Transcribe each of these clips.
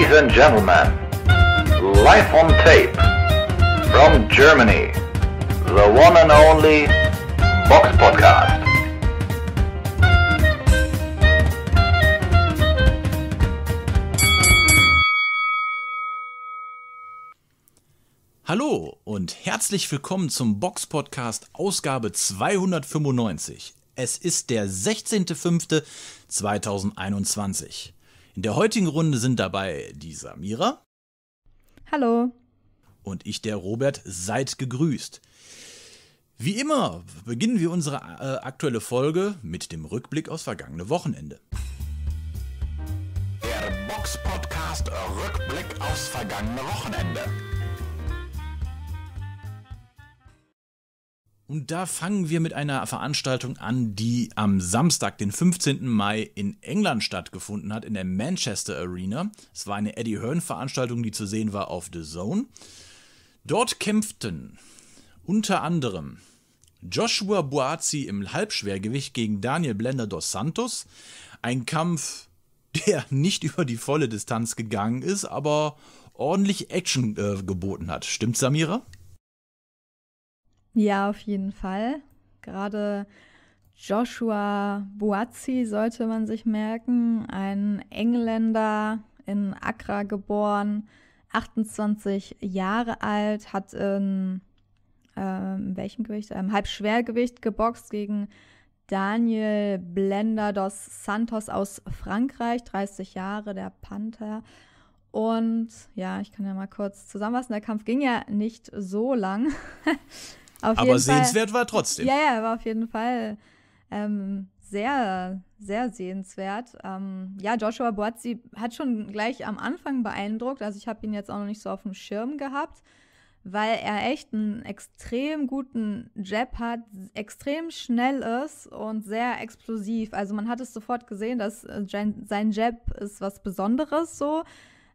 Ladies and gentlemen, live on tape from Germany, the one and only Box Podcast. Hallo und herzlich willkommen zum Box Podcast Ausgabe 295. Es ist der 16.05.2021. In der heutigen Runde sind dabei die Samira. Hallo. Und ich, der Robert, seid gegrüßt. Wie immer beginnen wir unsere äh, aktuelle Folge mit dem Rückblick aufs vergangene Wochenende. Der Box Podcast Rückblick aufs vergangene Wochenende. Und da fangen wir mit einer Veranstaltung an, die am Samstag, den 15. Mai in England stattgefunden hat, in der Manchester Arena. Es war eine Eddie Hearn-Veranstaltung, die zu sehen war auf The Zone. Dort kämpften unter anderem Joshua Boazzi im Halbschwergewicht gegen Daniel Blender dos Santos. Ein Kampf, der nicht über die volle Distanz gegangen ist, aber ordentlich Action äh, geboten hat. Stimmt, Samira? Ja, auf jeden Fall. Gerade Joshua Buazzi sollte man sich merken, ein Engländer in Accra geboren, 28 Jahre alt, hat in ähm, welchem Gewicht? Ähm, Halbschwergewicht geboxt gegen Daniel Blender dos Santos aus Frankreich, 30 Jahre, der Panther. Und ja, ich kann ja mal kurz zusammenfassen. Der Kampf ging ja nicht so lang. Auf Aber sehenswert Fall, war trotzdem. Ja, ja, war auf jeden Fall ähm, sehr, sehr sehenswert. Ähm, ja, Joshua Boazzi hat schon gleich am Anfang beeindruckt. Also ich habe ihn jetzt auch noch nicht so auf dem Schirm gehabt, weil er echt einen extrem guten Jab hat, extrem schnell ist und sehr explosiv. Also man hat es sofort gesehen, dass sein Jab ist was Besonderes so.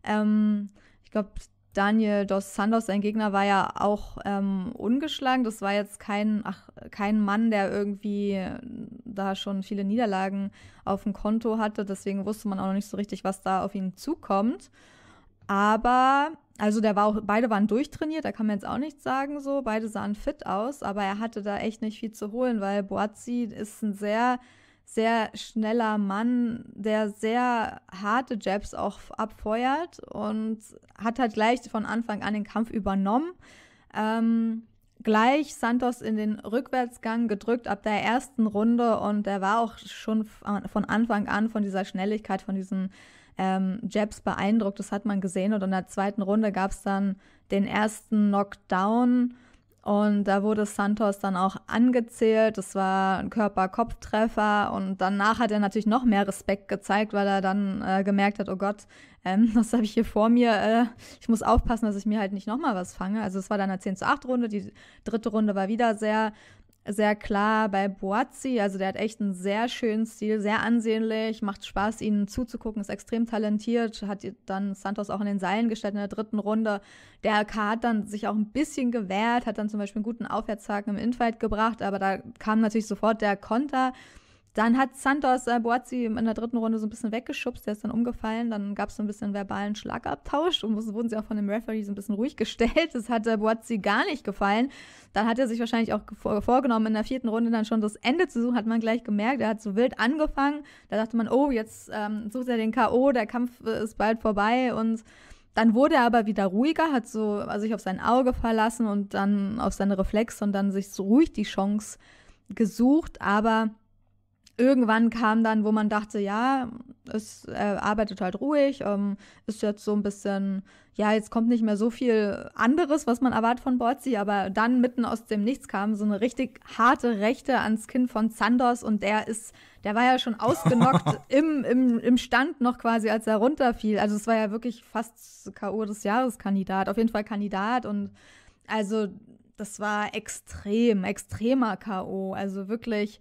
Ähm, ich glaube, Daniel Dos Santos, sein Gegner, war ja auch ähm, ungeschlagen. Das war jetzt kein, ach, kein Mann, der irgendwie äh, da schon viele Niederlagen auf dem Konto hatte. Deswegen wusste man auch noch nicht so richtig, was da auf ihn zukommt. Aber, also der war auch, beide waren durchtrainiert, da kann man jetzt auch nichts sagen so. Beide sahen fit aus, aber er hatte da echt nicht viel zu holen, weil Boazzi ist ein sehr sehr schneller Mann, der sehr harte Jabs auch abfeuert und hat halt gleich von Anfang an den Kampf übernommen. Ähm, gleich Santos in den Rückwärtsgang gedrückt ab der ersten Runde und er war auch schon von Anfang an von dieser Schnelligkeit, von diesen ähm, Jabs beeindruckt. Das hat man gesehen und in der zweiten Runde gab es dann den ersten Knockdown und da wurde Santos dann auch angezählt. Das war ein Körper-Kopf-Treffer. Und danach hat er natürlich noch mehr Respekt gezeigt, weil er dann äh, gemerkt hat, oh Gott, ähm, was habe ich hier vor mir? Äh, ich muss aufpassen, dass ich mir halt nicht nochmal was fange. Also es war dann eine 10 zu 8 Runde. Die dritte Runde war wieder sehr sehr klar bei Boazzi. Also der hat echt einen sehr schönen Stil, sehr ansehnlich, macht Spaß, ihnen zuzugucken, ist extrem talentiert, hat dann Santos auch in den Seilen gestellt in der dritten Runde. Der AK hat dann sich auch ein bisschen gewehrt, hat dann zum Beispiel einen guten Aufwärtshaken im Infight gebracht, aber da kam natürlich sofort der Konter. Dann hat Santos äh, Boazzi in der dritten Runde so ein bisschen weggeschubst, der ist dann umgefallen. Dann gab es so ein bisschen verbalen Schlagabtausch und wurden sie auch von dem Referee so ein bisschen ruhig gestellt. Das hat äh, Boazzi gar nicht gefallen. Dann hat er sich wahrscheinlich auch äh, vorgenommen, in der vierten Runde dann schon das Ende zu suchen, hat man gleich gemerkt. Er hat so wild angefangen. Da dachte man, oh, jetzt ähm, sucht er den K.O., der Kampf äh, ist bald vorbei und dann wurde er aber wieder ruhiger, hat so äh, sich auf sein Auge verlassen und dann auf seine Reflexe und dann sich so ruhig die Chance gesucht, aber irgendwann kam dann, wo man dachte, ja, es äh, arbeitet halt ruhig, ähm, ist jetzt so ein bisschen, ja, jetzt kommt nicht mehr so viel anderes, was man erwartet von Borzi, aber dann mitten aus dem Nichts kam so eine richtig harte Rechte ans Kind von Zandos und der ist, der war ja schon ausgenockt im, im, im Stand noch quasi, als er runterfiel. Also es war ja wirklich fast K.O. des Jahres Kandidat, auf jeden Fall Kandidat und also das war extrem, extremer K.O., also wirklich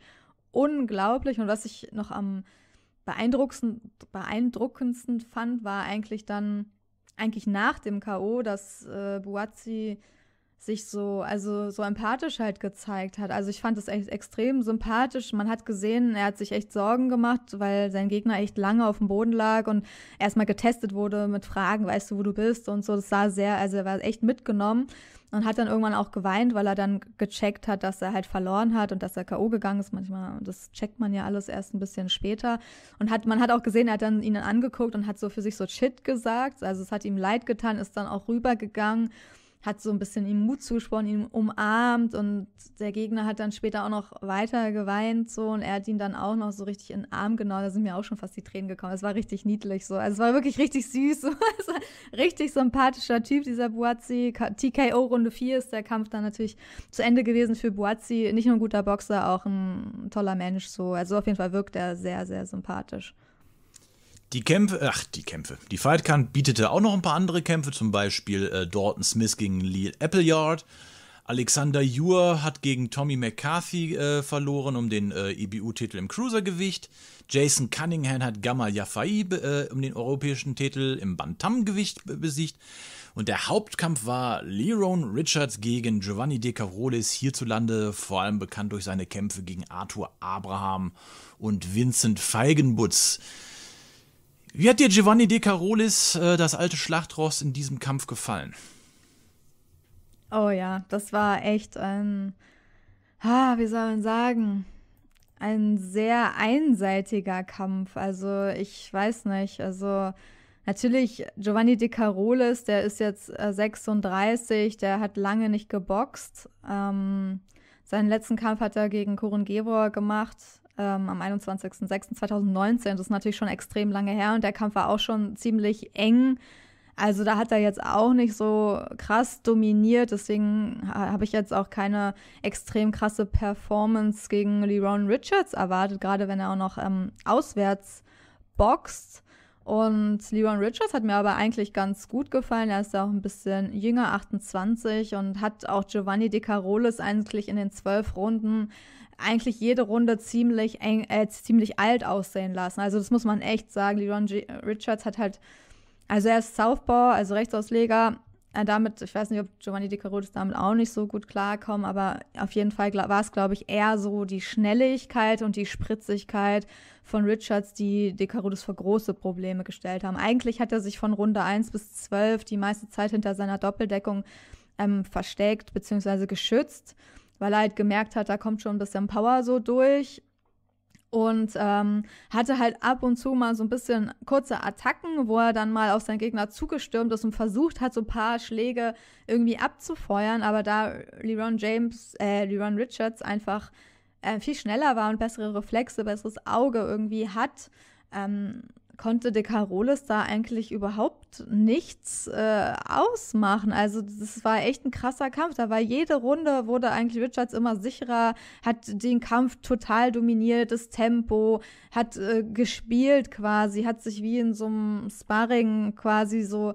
unglaublich. Und was ich noch am beeindruckendsten, beeindruckendsten fand, war eigentlich dann, eigentlich nach dem K.O., dass äh, Buazzi sich so, also so empathisch halt gezeigt hat. Also ich fand es echt extrem sympathisch. Man hat gesehen, er hat sich echt Sorgen gemacht, weil sein Gegner echt lange auf dem Boden lag und erstmal getestet wurde mit Fragen, weißt du, wo du bist und so. Das sah sehr, also er war echt mitgenommen und hat dann irgendwann auch geweint, weil er dann gecheckt hat, dass er halt verloren hat und dass er K.O. gegangen ist. Manchmal, das checkt man ja alles erst ein bisschen später. Und hat, man hat auch gesehen, er hat dann ihn angeguckt und hat so für sich so Shit gesagt. Also es hat ihm leid getan, ist dann auch rübergegangen hat so ein bisschen ihm Mut zugesprochen, ihn umarmt und der Gegner hat dann später auch noch weiter geweint so und er hat ihn dann auch noch so richtig in den Arm genommen. Da sind mir auch schon fast die Tränen gekommen. Es war richtig niedlich so. Also es war wirklich richtig süß. So. richtig sympathischer Typ, dieser Buazzi. TKO Runde 4 ist der Kampf dann natürlich zu Ende gewesen für Buazzi. Nicht nur ein guter Boxer, auch ein toller Mensch so. Also auf jeden Fall wirkt er sehr, sehr sympathisch. Die Kämpfe, ach, die Kämpfe. Die Fight Camp bietete auch noch ein paar andere Kämpfe, zum Beispiel äh, Dalton Smith gegen Lee Appleyard. Alexander Jur hat gegen Tommy McCarthy äh, verloren um den äh, IBU-Titel e im Cruisergewicht. Jason Cunningham hat Gamal Jafai äh, um den europäischen Titel im Bantamgewicht besiegt. Und der Hauptkampf war Lerone Richards gegen Giovanni De Carolis, hierzulande vor allem bekannt durch seine Kämpfe gegen Arthur Abraham und Vincent Feigenbutz. Wie hat dir Giovanni De Carolis, äh, das alte Schlachtross, in diesem Kampf gefallen? Oh ja, das war echt ein, ah, wie soll man sagen, ein sehr einseitiger Kampf. Also ich weiß nicht, also natürlich Giovanni De Carolis, der ist jetzt äh, 36, der hat lange nicht geboxt. Ähm, seinen letzten Kampf hat er gegen Corin Gebor gemacht ähm, am 21.06.2019. Das ist natürlich schon extrem lange her und der Kampf war auch schon ziemlich eng. Also da hat er jetzt auch nicht so krass dominiert, deswegen habe ich jetzt auch keine extrem krasse Performance gegen Leron Richards erwartet, gerade wenn er auch noch ähm, auswärts boxt. Und Leron Richards hat mir aber eigentlich ganz gut gefallen. Er ist ja auch ein bisschen jünger, 28, und hat auch Giovanni De Carolis eigentlich in den zwölf Runden eigentlich jede Runde ziemlich, eng, äh, ziemlich alt aussehen lassen. Also das muss man echt sagen. LeRon äh, Richards hat halt, also er ist Southpaw, also Rechtsausleger. Äh, damit, ich weiß nicht, ob Giovanni Di Caruto damit auch nicht so gut klarkommen, aber auf jeden Fall war es, glaube ich, eher so die Schnelligkeit und die Spritzigkeit von Richards, die De Carutis vor große Probleme gestellt haben. Eigentlich hat er sich von Runde 1 bis 12 die meiste Zeit hinter seiner Doppeldeckung ähm, versteckt bzw. geschützt weil er halt gemerkt hat, da kommt schon ein bisschen Power so durch und ähm, hatte halt ab und zu mal so ein bisschen kurze Attacken, wo er dann mal auf seinen Gegner zugestürmt ist und versucht hat, so ein paar Schläge irgendwie abzufeuern, aber da LeBron James, äh, LeBron Richards einfach äh, viel schneller war und bessere Reflexe, besseres Auge irgendwie hat, ähm, konnte De Carolis da eigentlich überhaupt nichts äh, ausmachen. Also das war echt ein krasser Kampf. Da war jede Runde, wurde eigentlich Richards immer sicherer, hat den Kampf total dominiert, das Tempo, hat äh, gespielt quasi, hat sich wie in so einem Sparring quasi so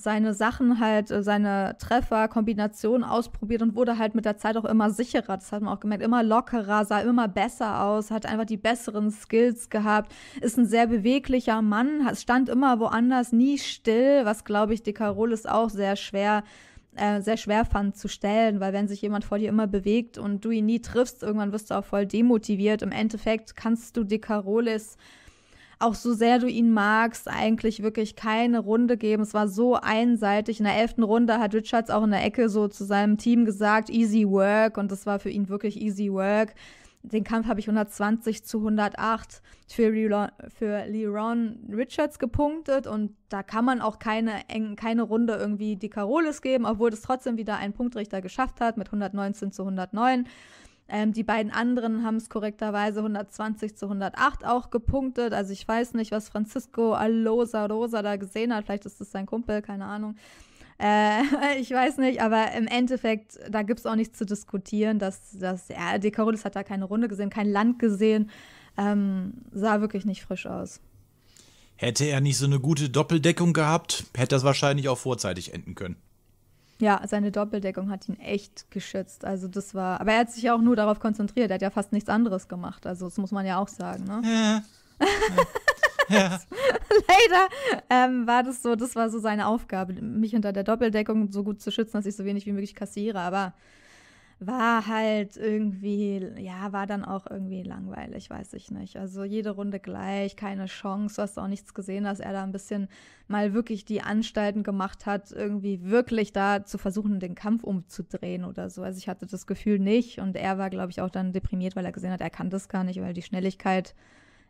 seine Sachen halt, äh, seine Treffer, Kombinationen ausprobiert und wurde halt mit der Zeit auch immer sicherer. Das hat man auch gemerkt. Immer lockerer, sah immer besser aus, hat einfach die besseren Skills gehabt, ist ein sehr beweglicher Mann, stand immer woanders, nie still, was glaube ich, De Carolis auch sehr schwer äh, sehr schwer fand zu stellen, weil wenn sich jemand vor dir immer bewegt und du ihn nie triffst, irgendwann wirst du auch voll demotiviert. Im Endeffekt kannst du De Carolis auch so sehr du ihn magst, eigentlich wirklich keine Runde geben. Es war so einseitig. In der elften Runde hat Richards auch in der Ecke so zu seinem Team gesagt, easy work. Und das war für ihn wirklich easy work. Den Kampf habe ich 120 zu 108 für, Leron, für Leron Richards gepunktet und da kann man auch keine, keine Runde irgendwie die Carolis geben, obwohl es trotzdem wieder ein Punktrichter geschafft hat mit 119 zu 109. Ähm, die beiden anderen haben es korrekterweise 120 zu 108 auch gepunktet. Also ich weiß nicht, was Francisco Alosa Rosa da gesehen hat. Vielleicht ist es sein Kumpel, keine Ahnung. Äh, ich weiß nicht, aber im Endeffekt, da gibt es auch nichts zu diskutieren. Dass, dass, ja, De Carolis hat da keine Runde gesehen, kein Land gesehen. Ähm, sah wirklich nicht frisch aus. Hätte er nicht so eine gute Doppeldeckung gehabt, hätte das wahrscheinlich auch vorzeitig enden können. Ja, seine Doppeldeckung hat ihn echt geschützt. Also das war, aber er hat sich ja auch nur darauf konzentriert. Er hat ja fast nichts anderes gemacht. Also das muss man ja auch sagen. Ne? Ja. ja. Leider ähm, war das so, das war so seine Aufgabe, mich unter der Doppeldeckung so gut zu schützen, dass ich so wenig wie möglich kassiere. Aber war halt irgendwie, ja, war dann auch irgendwie langweilig, weiß ich nicht. Also jede Runde gleich, keine Chance, du hast auch nichts gesehen, dass er da ein bisschen mal wirklich die Anstalten gemacht hat, irgendwie wirklich da zu versuchen, den Kampf umzudrehen oder so. Also ich hatte das Gefühl nicht und er war, glaube ich, auch dann deprimiert, weil er gesehen hat, er kann das gar nicht, weil die Schnelligkeit,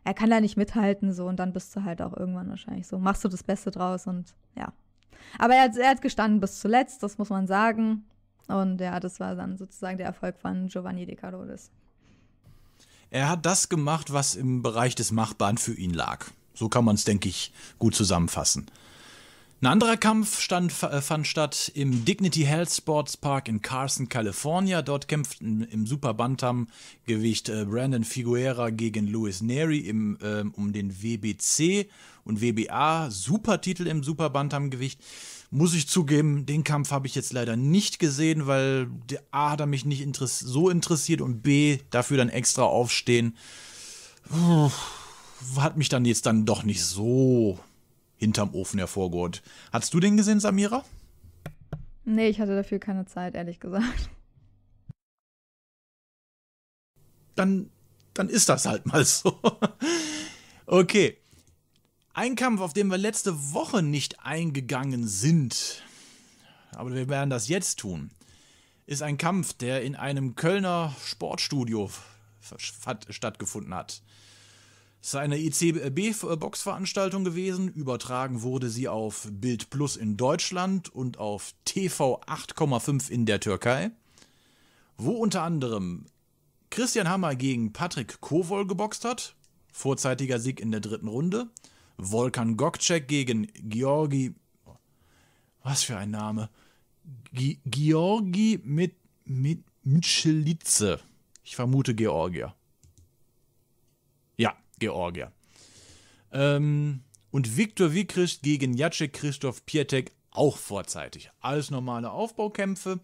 er kann da nicht mithalten so und dann bist du halt auch irgendwann wahrscheinlich so, machst du das Beste draus und ja. Aber er er hat gestanden bis zuletzt, das muss man sagen. Und ja, das war dann sozusagen der Erfolg von Giovanni De Carolis. Er hat das gemacht, was im Bereich des Machbaren für ihn lag. So kann man es, denke ich, gut zusammenfassen. Ein anderer Kampf stand, äh, fand statt im Dignity Health Sports Park in Carson, California. Dort kämpften im Super Bantam Gewicht äh, Brandon Figuera gegen Louis Neri im, äh, um den WBC und WBA Supertitel im Super Bantam Gewicht. Muss ich zugeben, den Kampf habe ich jetzt leider nicht gesehen, weil A hat er mich nicht interess so interessiert und B dafür dann extra aufstehen. Puh, hat mich dann jetzt dann doch nicht so hinterm Ofen hervorgeholt. Hast du den gesehen, Samira? Nee, ich hatte dafür keine Zeit, ehrlich gesagt. Dann, dann ist das halt mal so. Okay, ein Kampf, auf den wir letzte Woche nicht eingegangen sind, aber wir werden das jetzt tun, ist ein Kampf, der in einem Kölner Sportstudio stattgefunden hat. Es ist eine ICB-Boxveranstaltung e gewesen. Übertragen wurde sie auf Bild Plus in Deutschland und auf TV 8,5 in der Türkei, wo unter anderem Christian Hammer gegen Patrick Kowol geboxt hat. Vorzeitiger Sieg in der dritten Runde. Volkan Gokcek gegen Georgi. Was für ein Name. G Georgi mit, mit Mitschelice. Ich vermute Georgier. Ja, Georgier. Ähm, und Viktor Wikrist gegen Jacek Christoph Pietek auch vorzeitig. Alles normale Aufbaukämpfe.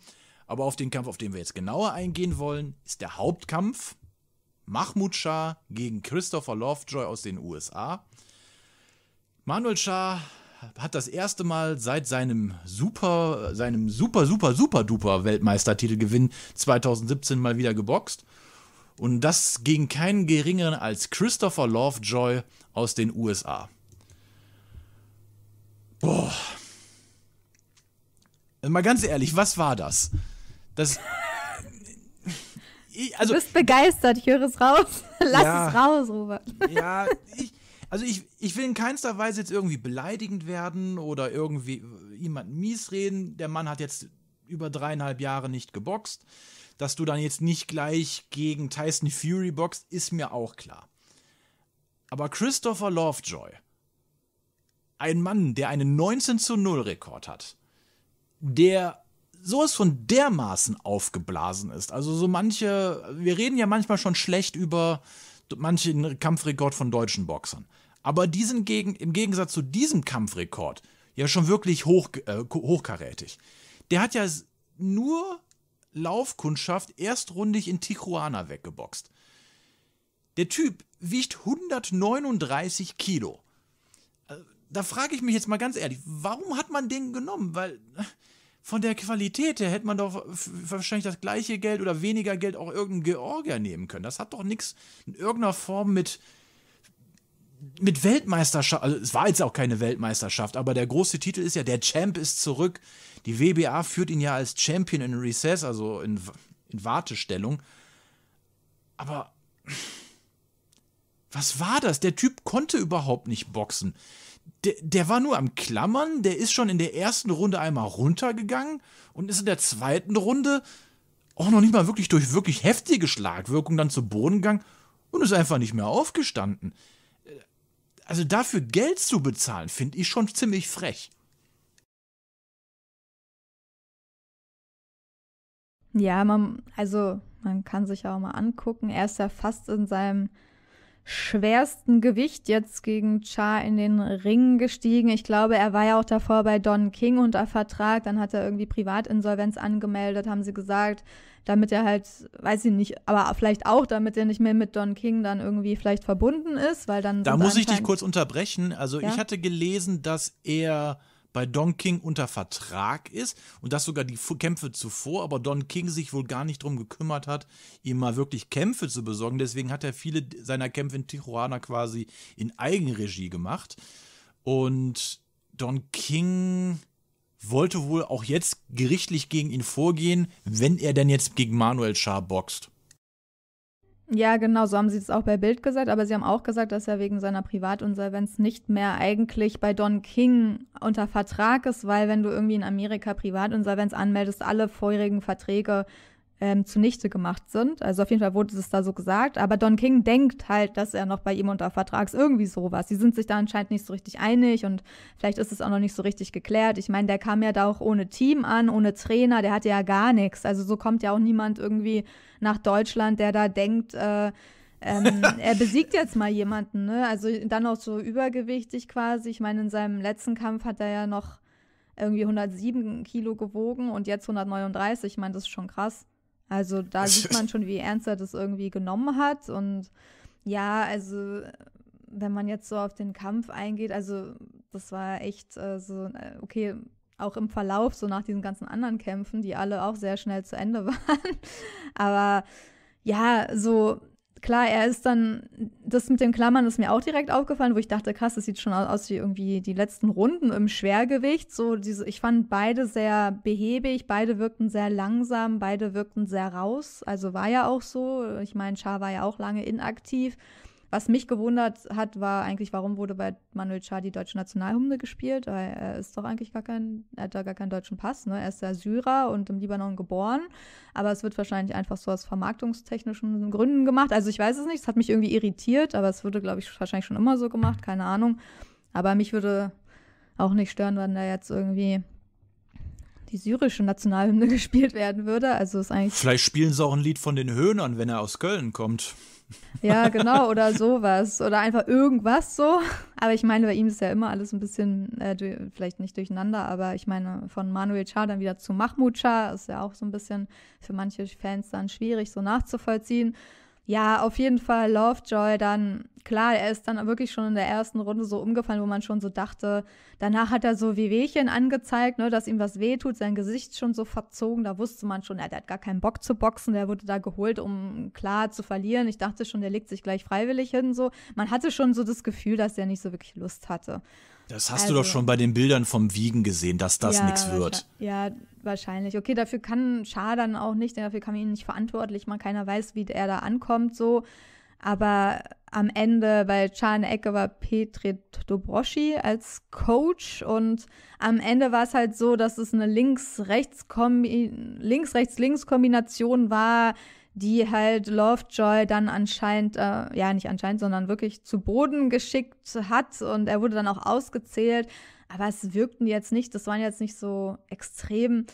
Aber auf den Kampf, auf den wir jetzt genauer eingehen wollen, ist der Hauptkampf. Mahmoud Shah gegen Christopher Lovejoy aus den USA. Manuel Schaar hat das erste Mal seit seinem super, seinem super, super, super duper Weltmeistertitelgewinn 2017 mal wieder geboxt. Und das gegen keinen geringeren als Christopher Lovejoy aus den USA. Boah. Mal ganz ehrlich, was war das? Das. Ich, also, du bist begeistert, ich höre es raus. Lass ja, es raus, Robert. Ja, ich, also ich, ich will in keinster Weise jetzt irgendwie beleidigend werden oder irgendwie äh, jemanden mies reden. Der Mann hat jetzt über dreieinhalb Jahre nicht geboxt. Dass du dann jetzt nicht gleich gegen Tyson Fury boxt, ist mir auch klar. Aber Christopher Lovejoy, ein Mann, der einen 19 zu 0 Rekord hat, der sowas von dermaßen aufgeblasen ist. Also so manche, wir reden ja manchmal schon schlecht über manchen Kampfrekord von deutschen Boxern aber die sind gegen, im Gegensatz zu diesem Kampfrekord ja schon wirklich hoch, äh, hochkarätig. Der hat ja nur Laufkundschaft erstrundig in Tijuana weggeboxt. Der Typ wiegt 139 Kilo. Äh, da frage ich mich jetzt mal ganz ehrlich, warum hat man den genommen? Weil äh, von der Qualität her hätte man doch wahrscheinlich das gleiche Geld oder weniger Geld auch irgendeinen Georgier nehmen können. Das hat doch nichts in irgendeiner Form mit, mit Weltmeisterschaft, also es war jetzt auch keine Weltmeisterschaft, aber der große Titel ist ja, der Champ ist zurück. Die WBA führt ihn ja als Champion in Recess, also in, in Wartestellung. Aber was war das? Der Typ konnte überhaupt nicht boxen. Der, der war nur am Klammern, der ist schon in der ersten Runde einmal runtergegangen und ist in der zweiten Runde auch noch nicht mal wirklich durch wirklich heftige Schlagwirkung dann zu Boden gegangen und ist einfach nicht mehr aufgestanden also dafür Geld zu bezahlen, finde ich schon ziemlich frech. Ja, man, also man kann sich auch mal angucken. Er ist ja fast in seinem schwersten Gewicht jetzt gegen Char in den Ring gestiegen. Ich glaube, er war ja auch davor bei Don King unter Vertrag. Dann hat er irgendwie Privatinsolvenz angemeldet, haben sie gesagt, damit er halt, weiß ich nicht, aber vielleicht auch, damit er nicht mehr mit Don King dann irgendwie vielleicht verbunden ist, weil dann. Da muss ich dich kurz unterbrechen. Also ja? ich hatte gelesen, dass er bei Don King unter Vertrag ist und das sogar die Kämpfe zuvor, aber Don King sich wohl gar nicht darum gekümmert hat, ihm mal wirklich Kämpfe zu besorgen. Deswegen hat er viele seiner Kämpfe in Tijuana quasi in Eigenregie gemacht. Und Don King wollte wohl auch jetzt gerichtlich gegen ihn vorgehen, wenn er denn jetzt gegen Manuel Schaar boxt. Ja, genau, so haben sie es auch bei Bild gesagt, aber sie haben auch gesagt, dass er wegen seiner Privatinsolvenz nicht mehr eigentlich bei Don King unter Vertrag ist, weil wenn du irgendwie in Amerika Privatinsolvenz anmeldest, alle vorherigen Verträge ähm, zunichte gemacht sind. Also auf jeden Fall wurde es da so gesagt. Aber Don King denkt halt, dass er noch bei ihm unter Vertrags Irgendwie sowas. Sie sind sich da anscheinend nicht so richtig einig und vielleicht ist es auch noch nicht so richtig geklärt. Ich meine, der kam ja da auch ohne Team an, ohne Trainer, der hatte ja gar nichts. Also so kommt ja auch niemand irgendwie nach Deutschland, der da denkt, äh, ähm, er besiegt jetzt mal jemanden, ne? Also dann auch so übergewichtig quasi. Ich meine, in seinem letzten Kampf hat er ja noch irgendwie 107 Kilo gewogen und jetzt 139. Ich meine, das ist schon krass. Also da sieht man schon, wie ernst er das irgendwie genommen hat. Und ja, also wenn man jetzt so auf den Kampf eingeht, also das war echt äh, so, äh, okay, auch im Verlauf, so nach diesen ganzen anderen Kämpfen, die alle auch sehr schnell zu Ende waren. Aber ja, so klar, er ist dann, das mit den Klammern ist mir auch direkt aufgefallen, wo ich dachte, krass, das sieht schon aus wie irgendwie die letzten Runden im Schwergewicht. So diese, ich fand beide sehr behäbig, beide wirkten sehr langsam, beide wirkten sehr raus. Also war ja auch so. Ich meine, Char war ja auch lange inaktiv. Was mich gewundert hat, war eigentlich, warum wurde bei Manuel Char die deutsche Nationalhymne gespielt? Weil er ist doch eigentlich gar kein, er hat da gar keinen deutschen Pass. Ne? Er ist ja Syrer und im Libanon geboren. Aber es wird wahrscheinlich einfach so aus vermarktungstechnischen Gründen gemacht. Also ich weiß es nicht, es hat mich irgendwie irritiert, aber es würde, glaube ich, wahrscheinlich schon immer so gemacht, keine Ahnung. Aber mich würde auch nicht stören, wenn da jetzt irgendwie die syrische Nationalhymne gespielt werden würde. Also ist eigentlich. Vielleicht spielen sie auch ein Lied von den Höhnern, wenn er aus Köln kommt. Ja, genau, oder sowas. Oder einfach irgendwas so. Aber ich meine, bei ihm ist ja immer alles ein bisschen, äh, vielleicht nicht durcheinander, aber ich meine, von Manuel Char dann wieder zu Mahmoud Char ist ja auch so ein bisschen für manche Fans dann schwierig so nachzuvollziehen. Ja, auf jeden Fall Lovejoy dann, klar, er ist dann wirklich schon in der ersten Runde so umgefallen, wo man schon so dachte, danach hat er so wie Wehchen angezeigt, ne, dass ihm was wehtut, sein Gesicht schon so verzogen, da wusste man schon, er hat gar keinen Bock zu boxen, der wurde da geholt, um klar zu verlieren. Ich dachte schon, der legt sich gleich freiwillig hin, so. Man hatte schon so das Gefühl, dass er nicht so wirklich Lust hatte. Das hast also, du doch also schon bei den Bildern vom Wiegen gesehen, dass das ja, nichts wird. Ja, wahrscheinlich. Okay, dafür kann Schar dann auch nicht, dafür kann man ihn nicht verantwortlich machen. Keiner weiß, wie er da ankommt, so. Aber am Ende bei Char in der Ecke war Petri Dobroschi als Coach und am Ende war es halt so, dass es eine Links-Rechts-Kombination Links -Rechts -Links war, die halt Lovejoy dann anscheinend, äh, ja nicht anscheinend, sondern wirklich zu Boden geschickt hat und er wurde dann auch ausgezählt. Aber es wirkten jetzt nicht, das waren jetzt nicht so extrem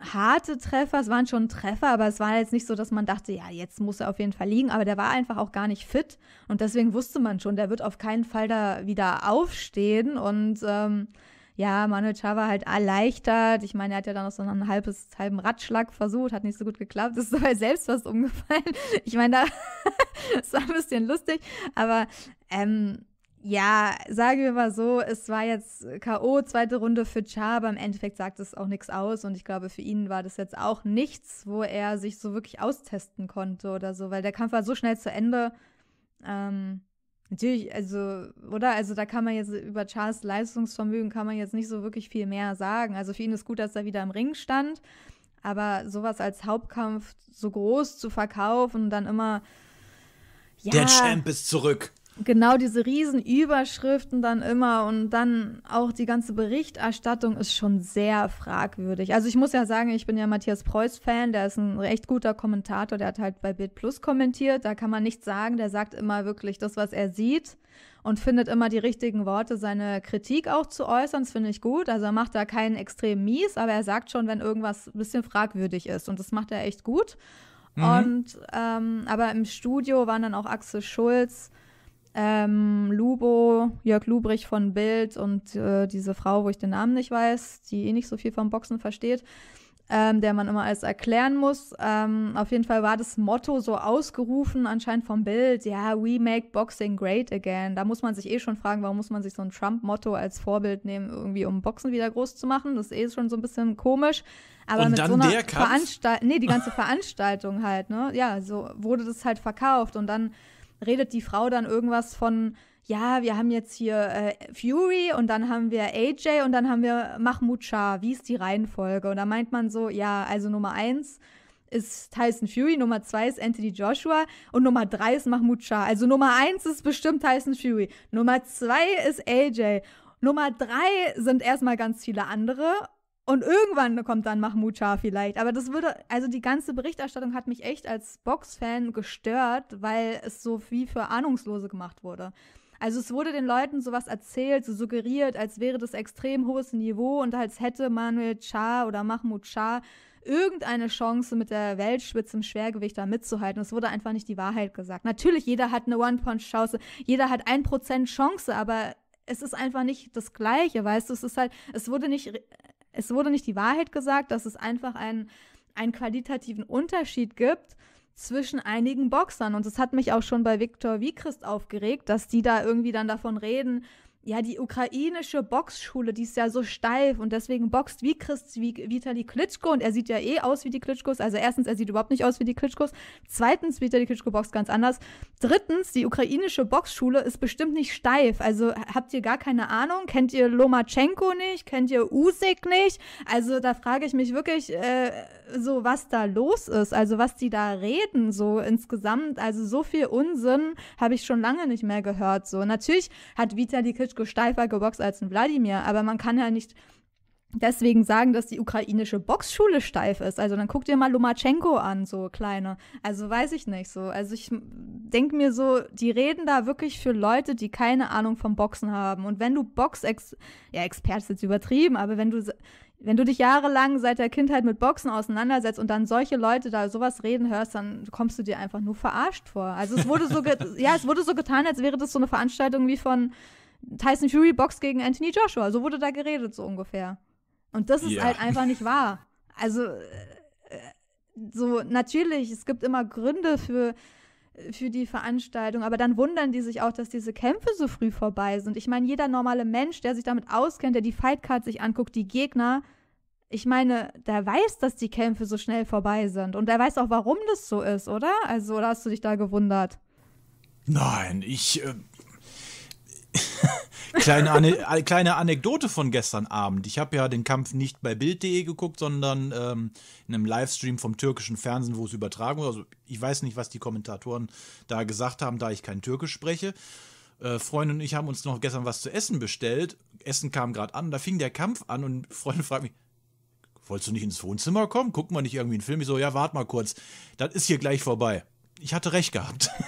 harte Treffer, es waren schon Treffer, aber es war jetzt nicht so, dass man dachte, ja, jetzt muss er auf jeden Fall liegen, aber der war einfach auch gar nicht fit und deswegen wusste man schon, der wird auf keinen Fall da wieder aufstehen und ähm, ja, Manuel Chava halt erleichtert. Ich meine, er hat ja dann noch so einen halbes, halben Ratschlag versucht, hat nicht so gut geklappt, ist dabei selbst was umgefallen. Ich meine, da ist ein bisschen lustig, aber ähm, ja, sagen wir mal so, es war jetzt K.O., zweite Runde für Cha, aber im Endeffekt sagt es auch nichts aus und ich glaube, für ihn war das jetzt auch nichts, wo er sich so wirklich austesten konnte oder so, weil der Kampf war so schnell zu Ende. Ähm, Natürlich, also, oder? Also da kann man jetzt über Charles Leistungsvermögen kann man jetzt nicht so wirklich viel mehr sagen. Also für ihn ist gut, dass er wieder im Ring stand, aber sowas als Hauptkampf so groß zu verkaufen und dann immer. Ja, Der Champ ist zurück genau diese riesen Überschriften dann immer und dann auch die ganze Berichterstattung ist schon sehr fragwürdig. Also ich muss ja sagen, ich bin ja Matthias Preuß Fan, der ist ein recht guter Kommentator, der hat halt bei Bild Plus kommentiert, da kann man nichts sagen, der sagt immer wirklich das, was er sieht und findet immer die richtigen Worte, seine Kritik auch zu äußern, das finde ich gut. Also er macht da keinen extrem mies, aber er sagt schon, wenn irgendwas ein bisschen fragwürdig ist und das macht er echt gut. Mhm. Und ähm, aber im Studio waren dann auch Axel Schulz, ähm, Lubo, Jörg Lubrich von Bild und äh, diese Frau, wo ich den Namen nicht weiß, die eh nicht so viel vom Boxen versteht, ähm, der man immer alles erklären muss. Ähm, auf jeden Fall war das Motto so ausgerufen, anscheinend vom Bild, ja, we make Boxing great again. Da muss man sich eh schon fragen, warum muss man sich so ein Trump-Motto als Vorbild nehmen, irgendwie um Boxen wieder groß zu machen. Das ist eh schon so ein bisschen komisch. Aber und mit so einer Veranstaltung, nee, die ganze Veranstaltung halt, ne? Ja, so wurde das halt verkauft und dann redet die Frau dann irgendwas von, ja, wir haben jetzt hier äh, Fury und dann haben wir AJ und dann haben wir Mahmoud Shah. Wie ist die Reihenfolge? Und da meint man so, ja, also Nummer eins ist Tyson Fury, Nummer zwei ist Anthony Joshua und Nummer drei ist Mahmoud Shah. Also Nummer eins ist bestimmt Tyson Fury, Nummer zwei ist AJ, Nummer drei sind erstmal ganz viele andere und irgendwann kommt dann Mahmoud Shah vielleicht. Aber das würde, also die ganze Berichterstattung hat mich echt als Boxfan gestört, weil es so wie für Ahnungslose gemacht wurde. Also es wurde den Leuten sowas erzählt, so suggeriert, als wäre das extrem hohes Niveau und als hätte Manuel Shah oder Mahmoud Shah irgendeine Chance mit der Weltspitze im Schwergewicht da mitzuhalten. Es wurde einfach nicht die Wahrheit gesagt. Natürlich, jeder hat eine One-Punch-Chance, jeder hat ein Prozent Chance, aber es ist einfach nicht das Gleiche, weißt du? Es ist halt, es wurde nicht es wurde nicht die Wahrheit gesagt, dass es einfach einen, einen qualitativen Unterschied gibt zwischen einigen Boxern. Und es hat mich auch schon bei Viktor Wiechrist aufgeregt, dass die da irgendwie dann davon reden, ja, die ukrainische Boxschule, die ist ja so steif und deswegen boxt wie Christ, wie Vitali Klitschko und er sieht ja eh aus wie die Klitschkos. Also erstens, er sieht überhaupt nicht aus wie die Klitschkos. Zweitens, Vitali Klitschko boxt ganz anders. Drittens, die ukrainische Boxschule ist bestimmt nicht steif. Also habt ihr gar keine Ahnung? Kennt ihr Lomachenko nicht? Kennt ihr Usyk nicht? Also da frage ich mich wirklich äh, so, was da los ist. Also was die da reden so insgesamt. Also so viel Unsinn habe ich schon lange nicht mehr gehört. So natürlich hat Vitali Klitschko Klitschko steifer geboxt als ein Wladimir, aber man kann ja nicht deswegen sagen, dass die ukrainische Boxschule steif ist. Also dann guck dir mal Lomachenko an, so kleine. Also weiß ich nicht so. Also ich denke mir so, die reden da wirklich für Leute, die keine Ahnung vom Boxen haben. Und wenn du Box, -Ex ja Experte ist jetzt übertrieben, aber wenn du wenn du dich jahrelang seit der Kindheit mit Boxen auseinandersetzt und dann solche Leute da sowas reden hörst, dann kommst du dir einfach nur verarscht vor. Also es wurde so ja, es wurde so getan, als wäre das so eine Veranstaltung wie von Tyson Fury boxt gegen Anthony Joshua. So wurde da geredet, so ungefähr. Und das ist ja. halt einfach nicht wahr. Also, äh, so natürlich, es gibt immer Gründe für, für die Veranstaltung, aber dann wundern die sich auch, dass diese Kämpfe so früh vorbei sind. Ich meine, jeder normale Mensch, der sich damit auskennt, der die Fightcard sich anguckt, die Gegner, ich meine, der weiß, dass die Kämpfe so schnell vorbei sind und der weiß auch, warum das so ist, oder? Also, oder hast du dich da gewundert? Nein, ich. Äh kleine, Ane äh, kleine Anekdote von gestern Abend. Ich habe ja den Kampf nicht bei Bild.de geguckt, sondern ähm, in einem Livestream vom türkischen Fernsehen, wo es übertragen wurde. Also ich weiß nicht, was die Kommentatoren da gesagt haben, da ich kein Türkisch spreche. Äh, Freunde und ich haben uns noch gestern was zu essen bestellt. Essen kam gerade an, da fing der Kampf an und Freunde fragten mich, wolltest du nicht ins Wohnzimmer kommen? Gucken wir nicht irgendwie einen Film? Ich so, ja, warte mal kurz. Das ist hier gleich vorbei. Ich hatte recht gehabt.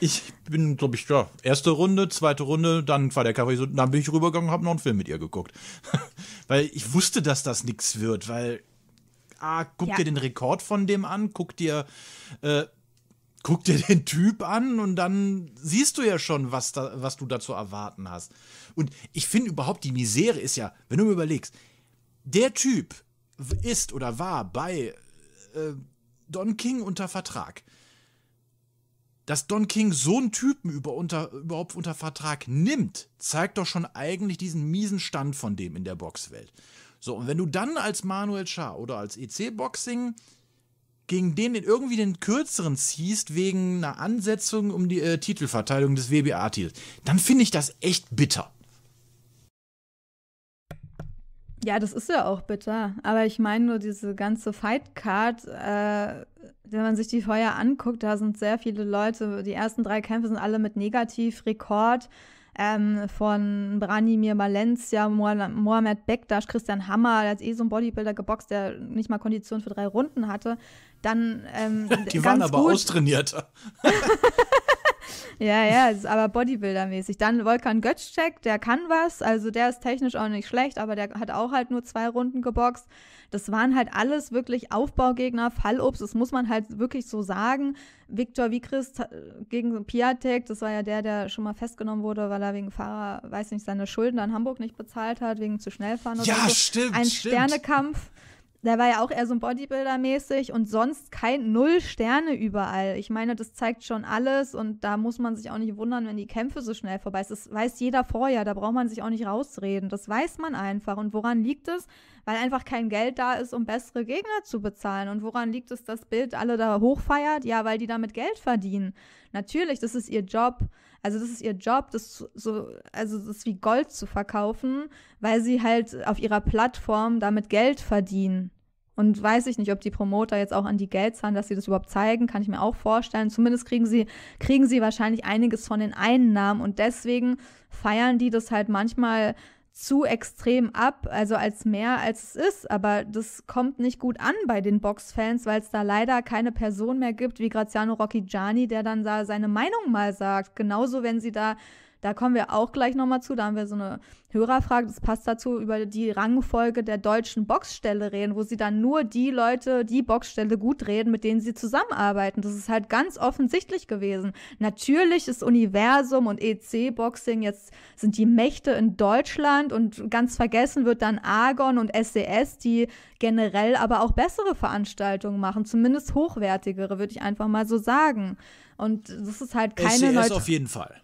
Ich bin, glaube ich, ja, erste Runde, zweite Runde, dann war der Kaffee so, dann bin ich rübergegangen und habe noch einen Film mit ihr geguckt. weil ich wusste, dass das nichts wird, weil, ah, guck ja. dir den Rekord von dem an, guck dir, äh, guck dir den Typ an und dann siehst du ja schon, was, da, was du da zu erwarten hast. Und ich finde überhaupt, die Misere ist ja, wenn du mir überlegst, der Typ ist oder war bei äh, Don King unter Vertrag dass Don King so einen Typen über unter, überhaupt unter Vertrag nimmt, zeigt doch schon eigentlich diesen miesen Stand von dem in der Boxwelt. So, und wenn du dann als Manuel Schar oder als EC Boxing gegen den irgendwie den kürzeren ziehst, wegen einer Ansetzung um die äh, Titelverteilung des WBA-Titels, dann finde ich das echt bitter. Ja, das ist ja auch bitter. Aber ich meine nur, diese ganze Fight-Card äh, wenn man sich die vorher anguckt, da sind sehr viele Leute. Die ersten drei Kämpfe sind alle mit Negativrekord. Ähm, von Branimir Valencia, Mohamed Bektas, Christian Hammer, der hat eh so einen Bodybuilder geboxt, der nicht mal Kondition für drei Runden hatte. Dann, ähm, die waren aber gut. austrainierter. ja, ja, ist aber Bodybuilder-mäßig. Dann Volkan Götzschek, der kann was, also der ist technisch auch nicht schlecht, aber der hat auch halt nur zwei Runden geboxt das waren halt alles wirklich Aufbaugegner, Fallobst, das muss man halt wirklich so sagen. Viktor Vikrist gegen Piatek, das war ja der, der schon mal festgenommen wurde, weil er wegen Fahrer, weiß nicht, seine Schulden an Hamburg nicht bezahlt hat, wegen zu schnell fahren oder ja, so. stimmt, Ein stimmt. Sternekampf der war ja auch eher so ein Bodybuilder-mäßig und sonst kein Null Sterne überall. Ich meine, das zeigt schon alles und da muss man sich auch nicht wundern, wenn die Kämpfe so schnell vorbei sind. Das weiß jeder vorher, da braucht man sich auch nicht rausreden. Das weiß man einfach. Und woran liegt es? Weil einfach kein Geld da ist, um bessere Gegner zu bezahlen. Und woran liegt es, dass Bild alle da hochfeiert? Ja, weil die damit Geld verdienen. Natürlich, das ist ihr Job. Also das ist ihr Job, das so, also das ist wie Gold zu verkaufen, weil sie halt auf ihrer Plattform damit Geld verdienen. Und weiß ich nicht, ob die Promoter jetzt auch an die Geld zahlen, dass sie das überhaupt zeigen, kann ich mir auch vorstellen. Zumindest kriegen sie, kriegen sie wahrscheinlich einiges von den Einnahmen und deswegen feiern die das halt manchmal zu extrem ab, also als mehr als es ist. Aber das kommt nicht gut an bei den Boxfans, weil es da leider keine Person mehr gibt wie Graziano Rocchigiani, der dann da seine Meinung mal sagt. Genauso, wenn sie da da kommen wir auch gleich nochmal zu. Da haben wir so eine Hörerfrage, das passt dazu, über die Rangfolge der deutschen Boxstelle reden, wo sie dann nur die Leute, die Boxstelle gut reden, mit denen sie zusammenarbeiten. Das ist halt ganz offensichtlich gewesen. Natürlich ist Universum und EC-Boxing jetzt sind die Mächte in Deutschland und ganz vergessen wird dann Argon und SES, e die generell aber auch bessere Veranstaltungen machen, zumindest hochwertigere, würde ich einfach mal so sagen. Und das ist halt keine SES Neut e auf jeden Fall.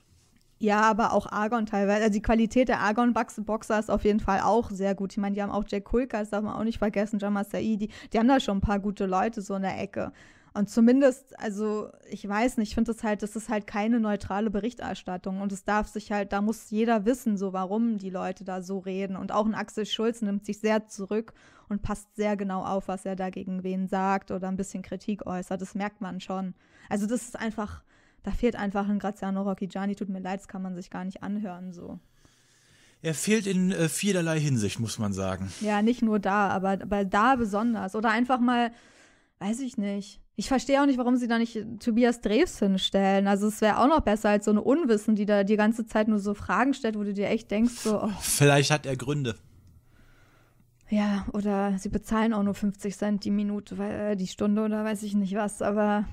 Ja, aber auch Argon teilweise. Also die Qualität der Argon-Boxer ist auf jeden Fall auch sehr gut. Ich meine, die haben auch Jack Kulka, das darf man auch nicht vergessen, Jamal Saidi. Die haben da schon ein paar gute Leute so in der Ecke. Und zumindest, also ich weiß nicht, ich finde das halt, das ist halt keine neutrale Berichterstattung und es darf sich halt, da muss jeder wissen, so warum die Leute da so reden. Und auch ein Axel Schulz nimmt sich sehr zurück und passt sehr genau auf, was er da gegen wen sagt oder ein bisschen Kritik äußert. Das merkt man schon. Also das ist einfach, da fehlt einfach ein Graziano Rocchigiani. Tut mir leid, das kann man sich gar nicht anhören so. Er fehlt in äh, vielerlei Hinsicht, muss man sagen. Ja, nicht nur da, aber, aber da besonders. Oder einfach mal, weiß ich nicht. Ich verstehe auch nicht, warum sie da nicht Tobias Dreves hinstellen. Also es wäre auch noch besser als so eine Unwissen, die da die ganze Zeit nur so Fragen stellt, wo du dir echt denkst, so. Oh. Vielleicht hat er Gründe. Ja, oder sie bezahlen auch nur 50 Cent die Minute, weil, äh, die Stunde oder weiß ich nicht was. Aber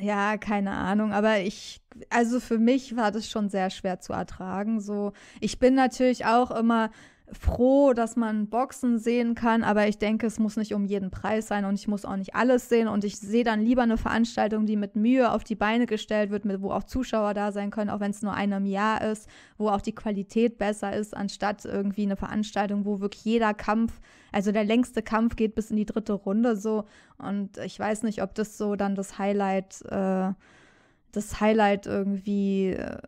ja, keine Ahnung, aber ich, also für mich war das schon sehr schwer zu ertragen. So, ich bin natürlich auch immer froh, dass man Boxen sehen kann, aber ich denke, es muss nicht um jeden Preis sein und ich muss auch nicht alles sehen und ich sehe dann lieber eine Veranstaltung, die mit Mühe auf die Beine gestellt wird, wo auch Zuschauer da sein können, auch wenn es nur einem Jahr ist, wo auch die Qualität besser ist, anstatt irgendwie eine Veranstaltung, wo wirklich jeder Kampf, also der längste Kampf geht bis in die dritte Runde so und ich weiß nicht, ob das so dann das Highlight äh, das Highlight irgendwie äh,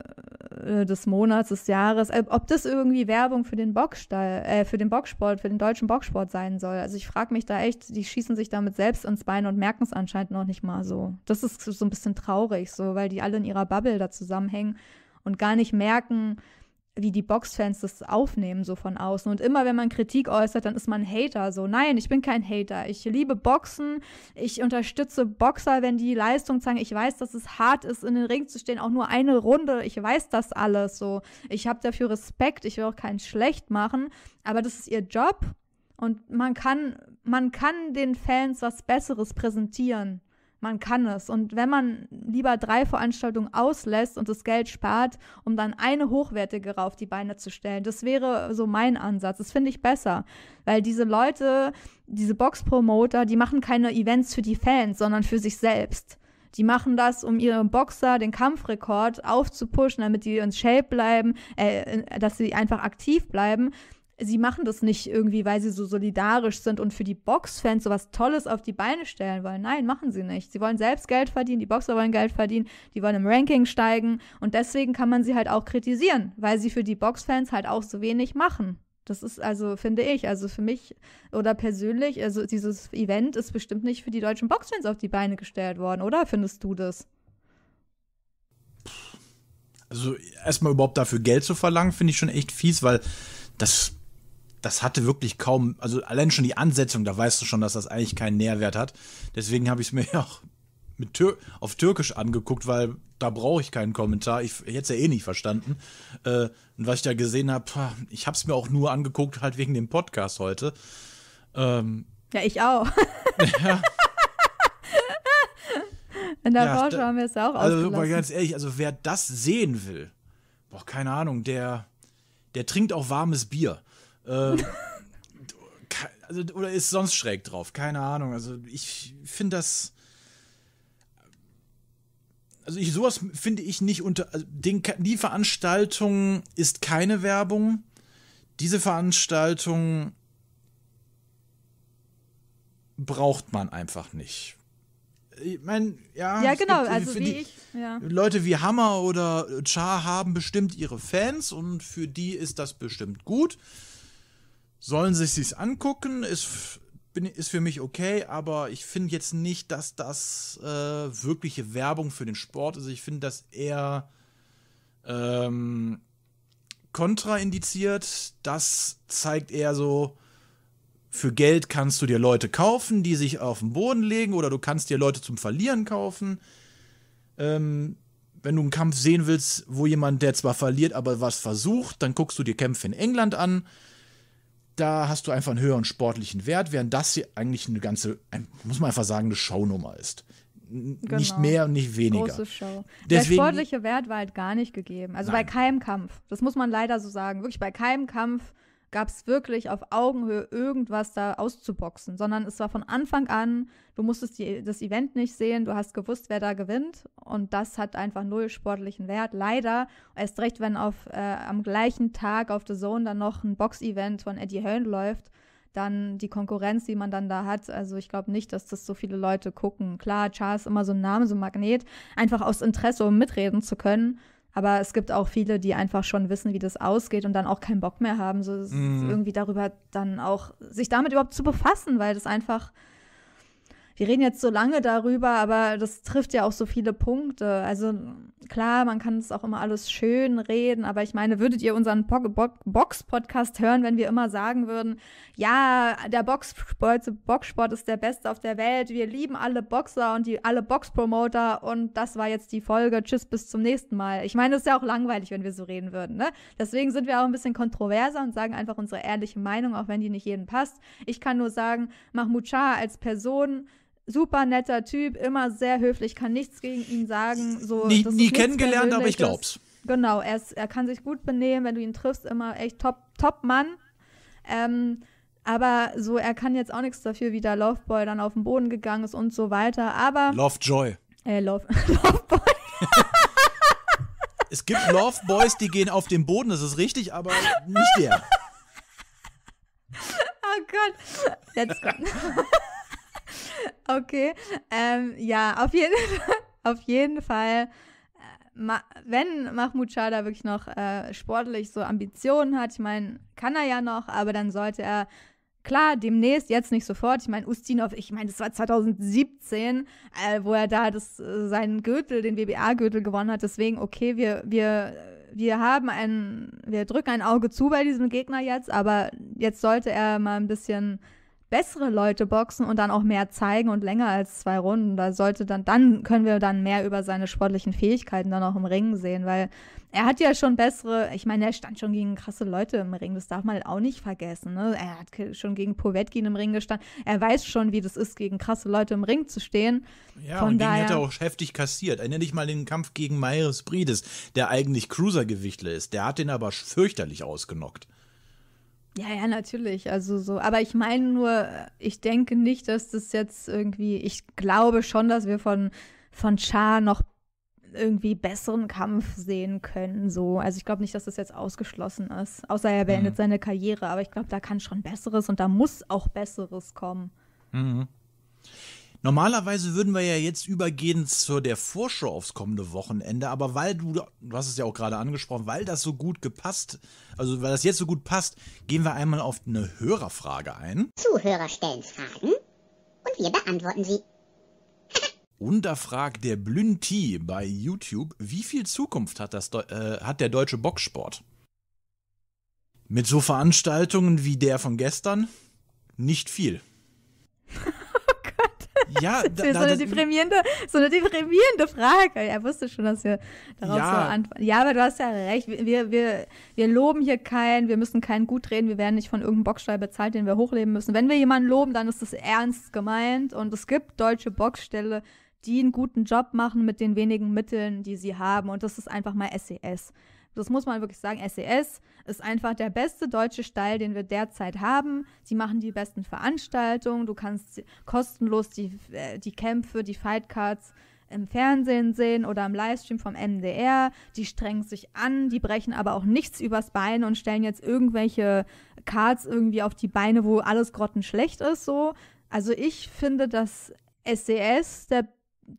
äh, des Monats, des Jahres, äh, ob das irgendwie Werbung für den Boxstall, äh, für den Boxsport, für den deutschen Boxsport sein soll. Also ich frage mich da echt, die schießen sich damit selbst ins Bein und merken es anscheinend noch nicht mal so. Das ist so ein bisschen traurig, so, weil die alle in ihrer Bubble da zusammenhängen und gar nicht merken, wie die Boxfans das aufnehmen, so von außen. Und immer wenn man Kritik äußert, dann ist man ein Hater. So, nein, ich bin kein Hater. Ich liebe Boxen. Ich unterstütze Boxer, wenn die Leistung zeigen. Ich weiß, dass es hart ist, in den Ring zu stehen, auch nur eine Runde. Ich weiß das alles. So, ich habe dafür Respekt. Ich will auch keinen schlecht machen. Aber das ist ihr Job. Und man kann, man kann den Fans was Besseres präsentieren. Man kann es. Und wenn man lieber drei Veranstaltungen auslässt und das Geld spart, um dann eine hochwertigere auf die Beine zu stellen, das wäre so mein Ansatz. Das finde ich besser. Weil diese Leute, diese Box-Promoter, die machen keine Events für die Fans, sondern für sich selbst. Die machen das, um ihren Boxer den Kampfrekord aufzupuschen, damit die ins Shape bleiben, äh, dass sie einfach aktiv bleiben sie machen das nicht irgendwie, weil sie so solidarisch sind und für die Boxfans sowas Tolles auf die Beine stellen wollen. Nein, machen sie nicht. Sie wollen selbst Geld verdienen, die Boxer wollen Geld verdienen, die wollen im Ranking steigen und deswegen kann man sie halt auch kritisieren, weil sie für die Boxfans halt auch so wenig machen. Das ist also, finde ich, also für mich oder persönlich, also dieses Event ist bestimmt nicht für die deutschen Boxfans auf die Beine gestellt worden, oder? Findest du das? Also erstmal überhaupt dafür Geld zu verlangen, finde ich schon echt fies, weil das das hatte wirklich kaum, also allein schon die Ansetzung, da weißt du schon, dass das eigentlich keinen Nährwert hat. Deswegen habe ich es mir ja auch mit Tür auf Türkisch angeguckt, weil da brauche ich keinen Kommentar. Ich hätte es ja eh nicht verstanden. Äh, und was ich da gesehen habe, ich habe es mir auch nur angeguckt, halt wegen dem Podcast heute. Ähm, ja, ich auch. ja. In der ja, Branche haben wir es auch Also mal ganz ehrlich, also wer das sehen will, boah, keine Ahnung, der, der trinkt auch warmes Bier. Äh, also, oder ist sonst schräg drauf, keine Ahnung. Also ich finde das. Also ich sowas finde ich nicht unter. Also den, die Veranstaltung ist keine Werbung. Diese Veranstaltung braucht man einfach nicht. Ich meine, ja. Ja, genau, gibt, also wie die, ich. Ja. Leute wie Hammer oder Char haben bestimmt ihre Fans und für die ist das bestimmt gut sollen sich es angucken, ist, bin, ist für mich okay, aber ich finde jetzt nicht, dass das äh, wirkliche Werbung für den Sport ist. Ich finde das eher ähm, kontraindiziert. Das zeigt eher so, für Geld kannst du dir Leute kaufen, die sich auf den Boden legen, oder du kannst dir Leute zum Verlieren kaufen. Ähm, wenn du einen Kampf sehen willst, wo jemand, der zwar verliert, aber was versucht, dann guckst du dir Kämpfe in England an da hast du einfach einen höheren sportlichen Wert, während das hier eigentlich eine ganze, muss man einfach sagen, eine Schaunummer ist. Genau. Nicht mehr und nicht weniger. Große Show. Deswegen, Der sportliche Wert war halt gar nicht gegeben. Also nein. bei keinem Kampf. Das muss man leider so sagen. Wirklich bei keinem Kampf gab es wirklich auf Augenhöhe irgendwas da auszuboxen, sondern es war von Anfang an, du musstest die, das Event nicht sehen, du hast gewusst, wer da gewinnt und das hat einfach null sportlichen Wert. Leider, erst recht, wenn auf, äh, am gleichen Tag auf The Zone dann noch ein Box-Event von Eddie Hearn läuft, dann die Konkurrenz, die man dann da hat, also ich glaube nicht, dass das so viele Leute gucken. Klar, Charles immer so ein Name, so ein Magnet, einfach aus Interesse, um mitreden zu können aber es gibt auch viele, die einfach schon wissen, wie das ausgeht und dann auch keinen Bock mehr haben, so mm. irgendwie darüber dann auch sich damit überhaupt zu befassen, weil das einfach wir reden jetzt so lange darüber, aber das trifft ja auch so viele Punkte. Also klar, man kann es auch immer alles schön reden, aber ich meine, würdet ihr unseren Bo Bo Box-Podcast hören, wenn wir immer sagen würden, ja, der Boxsport, Boxsport ist der beste auf der Welt, wir lieben alle Boxer und die alle Boxpromoter und das war jetzt die Folge. Tschüss, bis zum nächsten Mal. Ich meine, das ist ja auch langweilig, wenn wir so reden würden, ne? Deswegen sind wir auch ein bisschen kontroverser und sagen einfach unsere ehrliche Meinung, auch wenn die nicht jedem passt. Ich kann nur sagen, Mahmoud Shah als Person super netter Typ, immer sehr höflich, kann nichts gegen ihn sagen. So, nie nie kennengelernt, aber ich glaub's. Genau, er, ist, er kann sich gut benehmen, wenn du ihn triffst, immer echt top, top Mann. Ähm, aber so, er kann jetzt auch nichts dafür, wie der Loveboy dann auf den Boden gegangen ist und so weiter. Aber. Lovejoy. Äh, Love, es gibt Loveboys, die gehen auf den Boden, das ist richtig, aber nicht der. oh Gott. Let's go. okay. Ähm, ja, auf jeden Fall. Auf jeden Fall äh, Ma wenn Mahmoud Chada wirklich noch äh, sportlich so Ambitionen hat, ich meine, kann er ja noch, aber dann sollte er klar demnächst, jetzt nicht sofort. Ich meine, Ustinov, ich meine, das war 2017, äh, wo er da das, äh, seinen Gürtel, den WBA-Gürtel gewonnen hat. Deswegen, okay, wir, wir, wir haben ein, wir drücken ein Auge zu bei diesem Gegner jetzt, aber jetzt sollte er mal ein bisschen bessere Leute boxen und dann auch mehr zeigen und länger als zwei Runden. Da sollte dann, dann können wir dann mehr über seine sportlichen Fähigkeiten dann auch im Ring sehen, weil er hat ja schon bessere, ich meine, er stand schon gegen krasse Leute im Ring, das darf man auch nicht vergessen. Ne? Er hat schon gegen Povetkin im Ring gestanden. Er weiß schon, wie das ist, gegen krasse Leute im Ring zu stehen. Ja, Von und daher, den hat er auch heftig kassiert. Erinnere dich mal den Kampf gegen Myres Brides, der eigentlich Cruisergewichtler ist. Der hat den aber fürchterlich ausgenockt. Ja, ja, natürlich. Also so. Aber ich meine nur, ich denke nicht, dass das jetzt irgendwie. Ich glaube schon, dass wir von, von Char noch irgendwie besseren Kampf sehen können. So. Also ich glaube nicht, dass das jetzt ausgeschlossen ist. Außer er beendet mhm. seine Karriere. Aber ich glaube, da kann schon Besseres und da muss auch Besseres kommen. Mhm. Normalerweise würden wir ja jetzt übergehen zu der Vorschau aufs kommende Wochenende, aber weil du, du hast es ja auch gerade angesprochen, weil das so gut gepasst, also weil das jetzt so gut passt, gehen wir einmal auf eine Hörerfrage ein. Zuhörer stellen Fragen und wir beantworten sie. Und da fragt der Blünti bei YouTube, wie viel Zukunft hat, das, äh, hat der deutsche Boxsport? Mit so Veranstaltungen wie der von gestern? Nicht viel. Ja, da, na, so, eine deprimierende, so eine deprimierende Frage. Er wusste schon, dass wir darauf ja. so antworten. Ja, aber du hast ja recht. Wir, wir, wir loben hier keinen, wir müssen keinen gut reden, wir werden nicht von irgendeinem Boxstall bezahlt, den wir hochleben müssen. Wenn wir jemanden loben, dann ist das ernst gemeint und es gibt deutsche Boxställe, die einen guten Job machen mit den wenigen Mitteln, die sie haben. Und das ist einfach mal SES. E das muss man wirklich sagen. SES e ist einfach der beste deutsche Stall, den wir derzeit haben. Sie machen die besten Veranstaltungen. Du kannst kostenlos die, äh, die Kämpfe, die Fightcards im Fernsehen sehen oder im Livestream vom MDR. Die strengen sich an, die brechen aber auch nichts übers Bein und stellen jetzt irgendwelche Cards irgendwie auf die Beine, wo alles grottenschlecht ist. So. Also ich finde, dass SES e der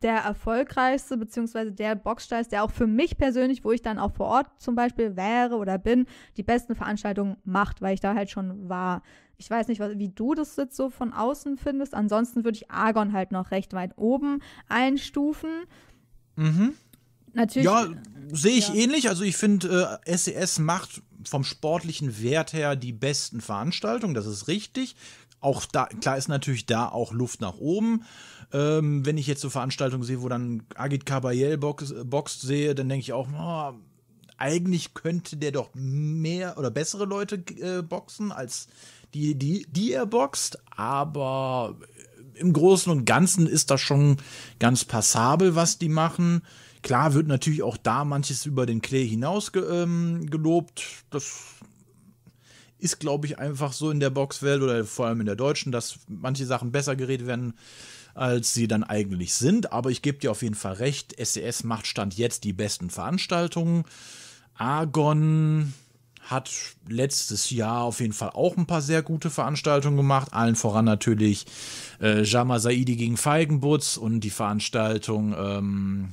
der erfolgreichste beziehungsweise der Boxstall der auch für mich persönlich, wo ich dann auch vor Ort zum Beispiel wäre oder bin, die besten Veranstaltungen macht, weil ich da halt schon war. Ich weiß nicht, wie du das jetzt so von außen findest. Ansonsten würde ich Argon halt noch recht weit oben einstufen. Mhm. Natürlich. Ja, sehe ich ja. ähnlich. Also ich finde, äh, SES e macht vom sportlichen Wert her die besten Veranstaltungen, das ist richtig auch da, klar ist natürlich da auch Luft nach oben. Ähm, wenn ich jetzt so Veranstaltungen sehe, wo dann Agit Kabayel boxt, äh, boxt sehe, dann denke ich auch, oh, eigentlich könnte der doch mehr oder bessere Leute äh, boxen als die, die, die er boxt, aber im Großen und Ganzen ist das schon ganz passabel, was die machen. Klar wird natürlich auch da manches über den Klee hinaus ge ähm, gelobt. Das ist, glaube ich, einfach so in der Boxwelt oder vor allem in der deutschen, dass manche Sachen besser geredet werden, als sie dann eigentlich sind. Aber ich gebe dir auf jeden Fall recht, SES e macht Stand jetzt die besten Veranstaltungen. Argon hat letztes Jahr auf jeden Fall auch ein paar sehr gute Veranstaltungen gemacht. Allen voran natürlich äh, Jama Saidi gegen Feigenbutz und die Veranstaltung ähm,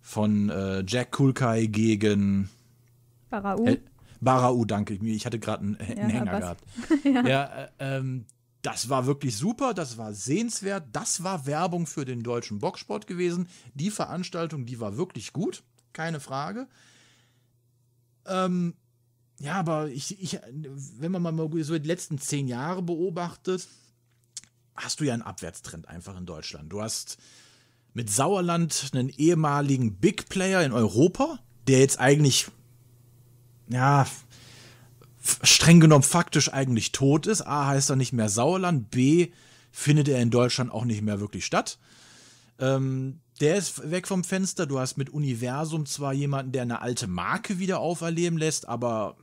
von äh, Jack Kulkai gegen Barau. Barau danke ich mir. Ich hatte gerade einen, äh, ja, einen, Hänger gehabt. ja, ja äh, ähm, das war wirklich super, das war sehenswert, das war Werbung für den deutschen Boxsport gewesen. Die Veranstaltung, die war wirklich gut, keine Frage. Ähm, ja, aber ich, ich, wenn man mal so die letzten zehn Jahre beobachtet, hast du ja einen Abwärtstrend einfach in Deutschland. Du hast mit Sauerland einen ehemaligen Big Player in Europa, der jetzt eigentlich ja, streng genommen faktisch eigentlich tot ist. A heißt er nicht mehr Sauerland, B findet er in Deutschland auch nicht mehr wirklich statt. Ähm, der ist weg vom Fenster. Du hast mit Universum zwar jemanden, der eine alte Marke wieder auferleben lässt, aber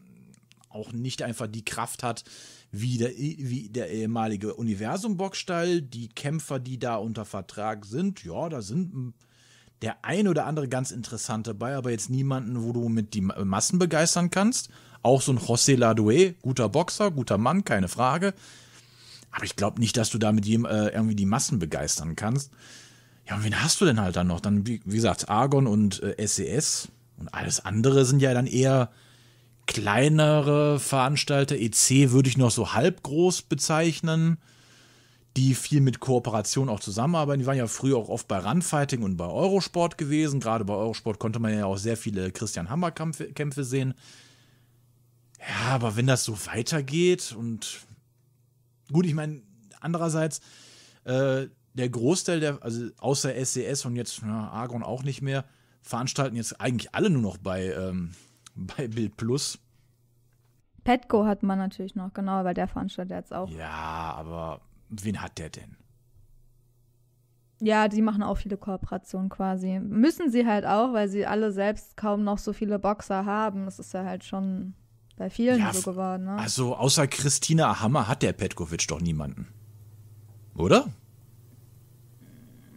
auch nicht einfach die Kraft hat, wie der, wie der ehemalige universum bockstall Die Kämpfer, die da unter Vertrag sind, ja, da sind ein der ein oder andere ganz interessante bei, aber jetzt niemanden, wo du mit die äh, Massen begeistern kannst. Auch so ein José Ladue, guter Boxer, guter Mann, keine Frage. Aber ich glaube nicht, dass du damit äh, irgendwie die Massen begeistern kannst. Ja, und wen hast du denn halt dann noch? Dann, wie, wie gesagt, Argon und äh, SES e und alles andere sind ja dann eher kleinere Veranstalter. EC würde ich noch so halb groß bezeichnen die viel mit Kooperation auch zusammenarbeiten. Die waren ja früher auch oft bei Runfighting und bei Eurosport gewesen. Gerade bei Eurosport konnte man ja auch sehr viele Christian Hammer-Kämpfe sehen. Ja, aber wenn das so weitergeht und gut, ich meine, andererseits, äh, der Großteil der, also außer SES e und jetzt ja, Agron auch nicht mehr, veranstalten jetzt eigentlich alle nur noch bei, ähm, bei Bild Plus. Petco hat man natürlich noch, genau, weil der veranstaltet jetzt auch. Ja, aber Wen hat der denn? Ja, die machen auch viele Kooperationen quasi. Müssen sie halt auch, weil sie alle selbst kaum noch so viele Boxer haben. Das ist ja halt schon bei vielen ja, so geworden. Ne? Also außer Christina Hammer hat der Petkovic doch niemanden. Oder?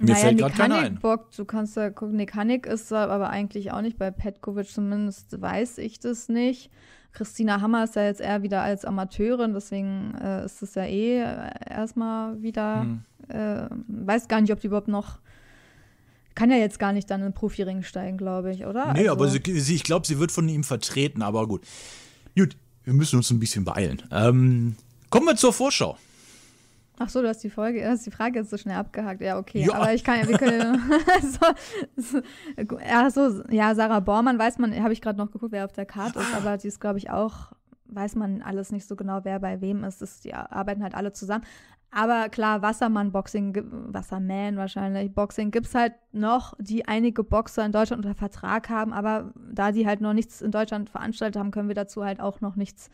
Mir naja, fällt gerade keiner ein. Bockt, du kannst da gucken, Nick Hanik ist aber eigentlich auch nicht bei Petkovic, zumindest weiß ich das nicht. Christina Hammer ist ja jetzt eher wieder als Amateurin, deswegen äh, ist es ja eh äh, erstmal wieder, hm. äh, weiß gar nicht, ob die überhaupt noch kann ja jetzt gar nicht dann in den Profiring steigen, glaube ich, oder? Nee, also. aber sie, sie, ich glaube, sie wird von ihm vertreten, aber gut. Gut, wir müssen uns ein bisschen beeilen. Ähm, kommen wir zur Vorschau. Ach so, du hast die Folge, hast die Frage jetzt so schnell abgehakt. Ja, okay. Ja. Aber ich kann ja, wir können so, so, ja, also, so, ja, Sarah Bormann weiß man, habe ich gerade noch geguckt, wer auf der Karte ist, aber die ist, glaube ich, auch, weiß man alles nicht so genau, wer bei wem ist. Das, die arbeiten halt alle zusammen. Aber klar, Wassermann, Boxing, Wasserman wahrscheinlich, Boxing gibt es halt noch, die einige Boxer in Deutschland unter Vertrag haben, aber da die halt noch nichts in Deutschland veranstaltet haben, können wir dazu halt auch noch nichts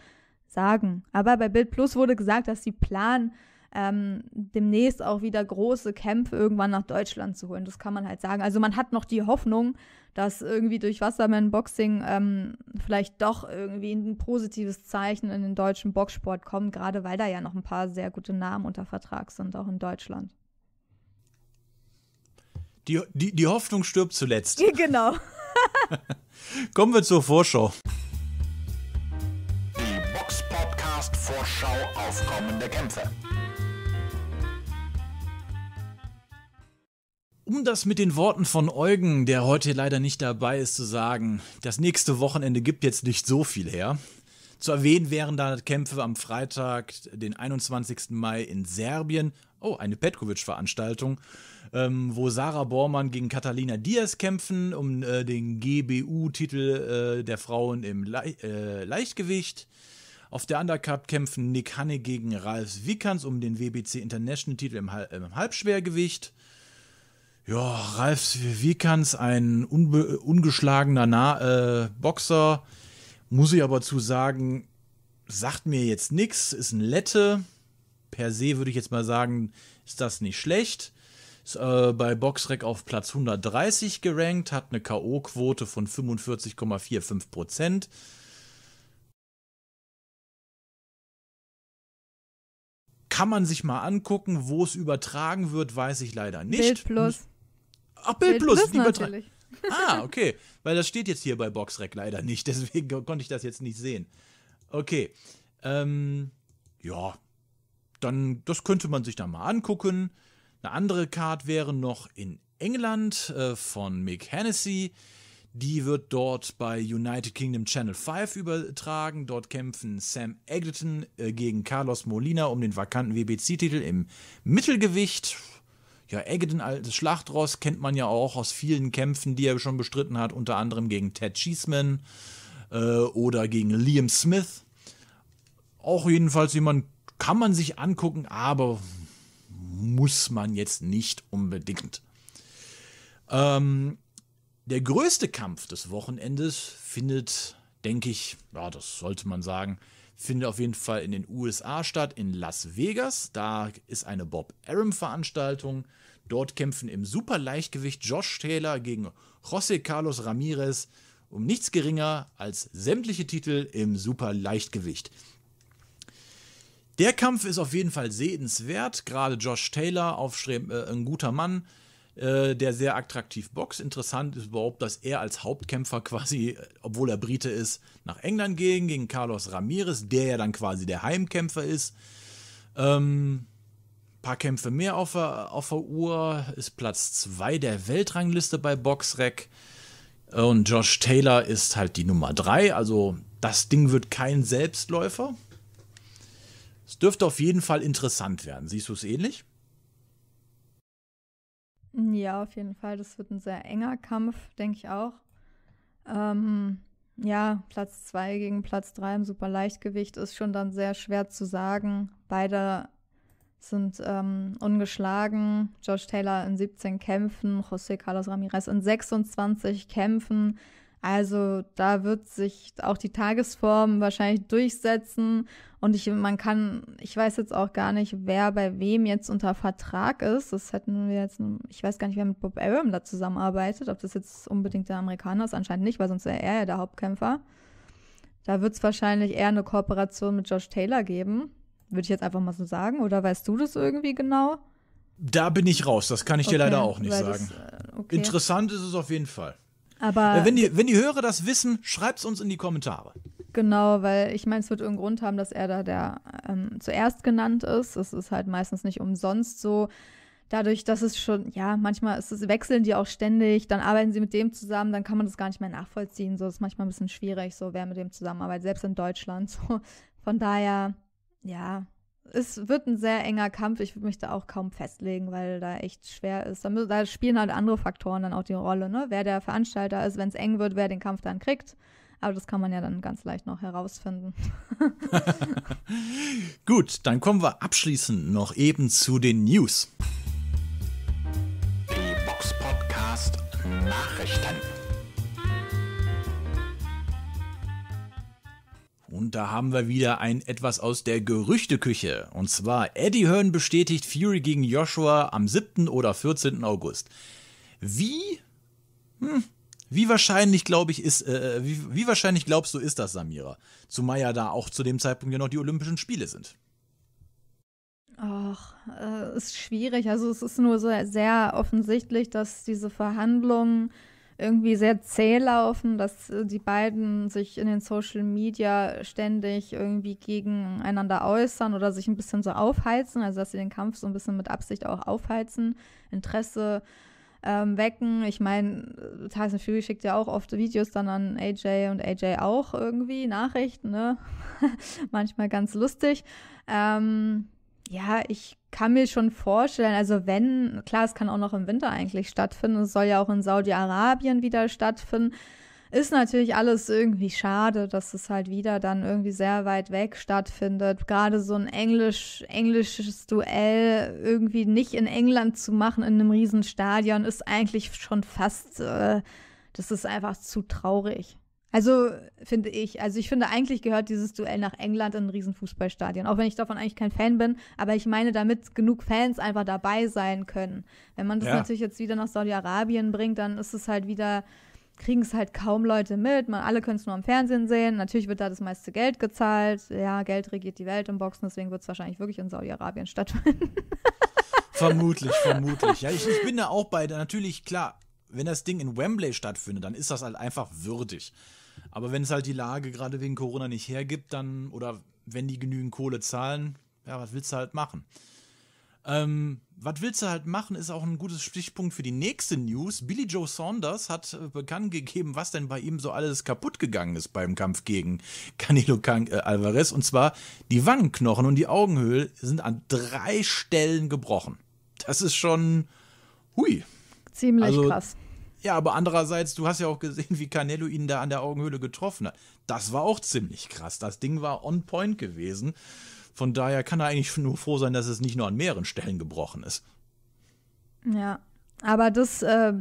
sagen. Aber bei Bild Plus wurde gesagt, dass sie planen, ähm, demnächst auch wieder große Kämpfe irgendwann nach Deutschland zu holen. Das kann man halt sagen. Also man hat noch die Hoffnung, dass irgendwie durch Wasserman Boxing ähm, vielleicht doch irgendwie ein positives Zeichen in den deutschen Boxsport kommt, gerade weil da ja noch ein paar sehr gute Namen unter Vertrag sind, auch in Deutschland. Die, die, die Hoffnung stirbt zuletzt. Genau. Kommen wir zur Vorschau. Die Box Podcast Vorschau auf kommende Kämpfe. Um das mit den Worten von Eugen, der heute leider nicht dabei ist, zu sagen, das nächste Wochenende gibt jetzt nicht so viel her. Zu erwähnen wären da Kämpfe am Freitag, den 21. Mai in Serbien. Oh, eine Petkovic-Veranstaltung, ähm, wo Sarah Bormann gegen Catalina Diaz kämpfen um äh, den GBU-Titel äh, der Frauen im Le äh, Leichtgewicht. Auf der Undercup kämpfen Nick Hanne gegen Ralf Wickerns um den WBC International-Titel im, Hal im Halbschwergewicht ja, Ralf, wie kann es ein ungeschlagener Na äh, Boxer, muss ich aber zu sagen, sagt mir jetzt nichts, ist ein Lette. Per se würde ich jetzt mal sagen, ist das nicht schlecht. Ist äh, bei Boxrec auf Platz 130 gerankt, hat eine K.O.-Quote von 45,45 Prozent. Kann man sich mal angucken, wo es übertragen wird, weiß ich leider nicht. Bild plus. Ach, Bild, Bild Plus, Plus die natürlich. Ah, okay. Weil das steht jetzt hier bei Boxrec leider nicht, deswegen konnte ich das jetzt nicht sehen. Okay. Ähm, ja, dann, das könnte man sich da mal angucken. Eine andere Card wäre noch in England äh, von Mick Hennessy. Die wird dort bei United Kingdom Channel 5 übertragen. Dort kämpfen Sam Egerton äh, gegen Carlos Molina um den vakanten WBC-Titel im Mittelgewicht. Ja, Eggedon als Schlachtross kennt man ja auch aus vielen Kämpfen, die er schon bestritten hat, unter anderem gegen Ted Cheeseman äh, oder gegen Liam Smith. Auch jedenfalls jemand, kann man sich angucken, aber muss man jetzt nicht unbedingt. Ähm, der größte Kampf des Wochenendes findet, denke ich, ja, das sollte man sagen, findet auf jeden Fall in den USA statt, in Las Vegas. Da ist eine Bob Aram veranstaltung Dort kämpfen im Superleichtgewicht Josh Taylor gegen José Carlos Ramirez um nichts geringer als sämtliche Titel im Superleichtgewicht. Der Kampf ist auf jeden Fall sehenswert. Gerade Josh Taylor, aufstreb, äh, ein guter Mann, äh, der sehr attraktiv boxt. Interessant ist überhaupt, dass er als Hauptkämpfer quasi, äh, obwohl er Brite ist, nach England ging, gegen Carlos Ramirez, der ja dann quasi der Heimkämpfer ist. Ähm, paar Kämpfe mehr auf der, auf der Uhr, ist Platz 2 der Weltrangliste bei Boxrec. Äh, und Josh Taylor ist halt die Nummer 3. Also das Ding wird kein Selbstläufer. Es dürfte auf jeden Fall interessant werden. Siehst du es ähnlich? Ja, auf jeden Fall. Das wird ein sehr enger Kampf, denke ich auch. Ähm, ja, Platz 2 gegen Platz 3 im Superleichtgewicht ist schon dann sehr schwer zu sagen. Beide sind ähm, ungeschlagen. Josh Taylor in 17 Kämpfen, José Carlos Ramirez in 26 Kämpfen. Also da wird sich auch die Tagesform wahrscheinlich durchsetzen und ich, man kann, ich weiß jetzt auch gar nicht, wer bei wem jetzt unter Vertrag ist. Das hätten wir jetzt, ich weiß gar nicht, wer mit Bob Arum da zusammenarbeitet, ob das jetzt unbedingt der Amerikaner ist, anscheinend nicht, weil sonst wäre er ja der Hauptkämpfer. Da wird es wahrscheinlich eher eine Kooperation mit Josh Taylor geben, würde ich jetzt einfach mal so sagen. Oder weißt du das irgendwie genau? Da bin ich raus, das kann ich okay, dir leider auch nicht sagen. Das, äh, okay. Interessant ist es auf jeden Fall. Aber äh, wenn die, wenn die Hörer das wissen, schreibt es uns in die Kommentare. Genau, weil ich meine, es wird irgendeinen Grund haben, dass er da der ähm, zuerst genannt ist. Es ist halt meistens nicht umsonst so. Dadurch, dass es schon, ja, manchmal ist es, wechseln die auch ständig, dann arbeiten sie mit dem zusammen, dann kann man das gar nicht mehr nachvollziehen. So das ist manchmal ein bisschen schwierig, so wer mit dem zusammenarbeitet, selbst in Deutschland. So. Von daher, ja, es wird ein sehr enger Kampf. Ich würde mich da auch kaum festlegen, weil da echt schwer ist. Da, da spielen halt andere Faktoren dann auch die Rolle, ne? Wer der Veranstalter ist, wenn es eng wird, wer den Kampf dann kriegt. Aber das kann man ja dann ganz leicht noch herausfinden. Gut, dann kommen wir abschließend noch eben zu den News. Die Box Podcast Nachrichten. Und da haben wir wieder ein etwas aus der Gerüchteküche. Und zwar Eddie Hearn bestätigt Fury gegen Joshua am 7. oder 14. August. Wie? Hm. Wie wahrscheinlich, glaube ich, ist, äh, wie, wie, wahrscheinlich glaubst du, ist das, Samira? Zumal ja da auch zu dem Zeitpunkt ja noch die Olympischen Spiele sind. Ach, äh, ist schwierig. Also es ist nur so sehr offensichtlich, dass diese Verhandlungen irgendwie sehr zäh laufen, dass äh, die beiden sich in den Social Media ständig irgendwie gegeneinander äußern oder sich ein bisschen so aufheizen, also dass sie den Kampf so ein bisschen mit Absicht auch aufheizen, Interesse ähm, wecken. Ich meine, äh, Tyson Fury schickt ja auch oft Videos dann an AJ und AJ auch irgendwie Nachrichten, ne? Manchmal ganz lustig. Ähm, ja, ich kann mir schon vorstellen, also wenn, klar, es kann auch noch im Winter eigentlich stattfinden, es soll ja auch in Saudi-Arabien wieder stattfinden. Ist natürlich alles irgendwie schade, dass es halt wieder dann irgendwie sehr weit weg stattfindet. Gerade so ein Englisch, englisches Duell irgendwie nicht in England zu machen in einem Riesenstadion ist eigentlich schon fast, äh, das ist einfach zu traurig. Also finde ich, also ich finde eigentlich gehört dieses Duell nach England in ein Riesenfußballstadion, auch wenn ich davon eigentlich kein Fan bin, aber ich meine, damit genug Fans einfach dabei sein können. Wenn man das ja. natürlich jetzt wieder nach Saudi-Arabien bringt, dann ist es halt wieder, kriegen es halt kaum Leute mit, man, alle können es nur am Fernsehen sehen, natürlich wird da das meiste Geld gezahlt, ja, Geld regiert die Welt im Boxen, deswegen wird es wahrscheinlich wirklich in Saudi-Arabien stattfinden. Vermutlich, vermutlich. Ja, ich, ich bin da auch bei, natürlich, klar, wenn das Ding in Wembley stattfindet, dann ist das halt einfach würdig. Aber wenn es halt die Lage gerade wegen Corona nicht hergibt, dann, oder wenn die genügend Kohle zahlen, ja, was willst du halt machen? Ähm, was willst du halt machen, ist auch ein gutes Stichpunkt für die nächste News. Billy Joe Saunders hat äh, bekannt gegeben, was denn bei ihm so alles kaputt gegangen ist beim Kampf gegen Canelo Can äh, Alvarez. Und zwar die Wangenknochen und die Augenhöhle sind an drei Stellen gebrochen. Das ist schon hui. Ziemlich also, krass. Ja, aber andererseits, du hast ja auch gesehen, wie Canelo ihn da an der Augenhöhle getroffen hat. Das war auch ziemlich krass. Das Ding war on point gewesen. Von daher kann er eigentlich nur froh sein, dass es nicht nur an mehreren Stellen gebrochen ist. Ja, aber das äh,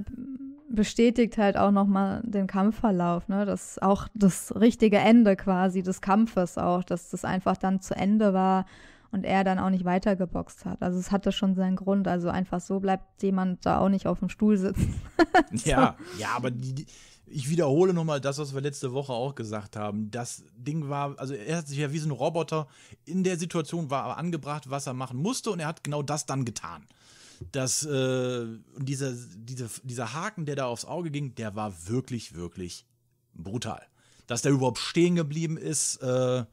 bestätigt halt auch nochmal den Kampfverlauf, ne? Das auch das richtige Ende quasi des Kampfes auch, dass das einfach dann zu Ende war und er dann auch nicht weitergeboxt hat. Also es hatte schon seinen Grund. Also einfach so bleibt jemand da auch nicht auf dem Stuhl sitzen. so. Ja, ja, aber die, ich wiederhole nochmal das, was wir letzte Woche auch gesagt haben. Das Ding war, also er hat sich ja wie so ein Roboter in der Situation war aber angebracht, was er machen musste und er hat genau das dann getan. Das, äh, dieser, dieser, dieser Haken, der da aufs Auge ging, der war wirklich, wirklich brutal. Dass der überhaupt stehen geblieben ist, äh,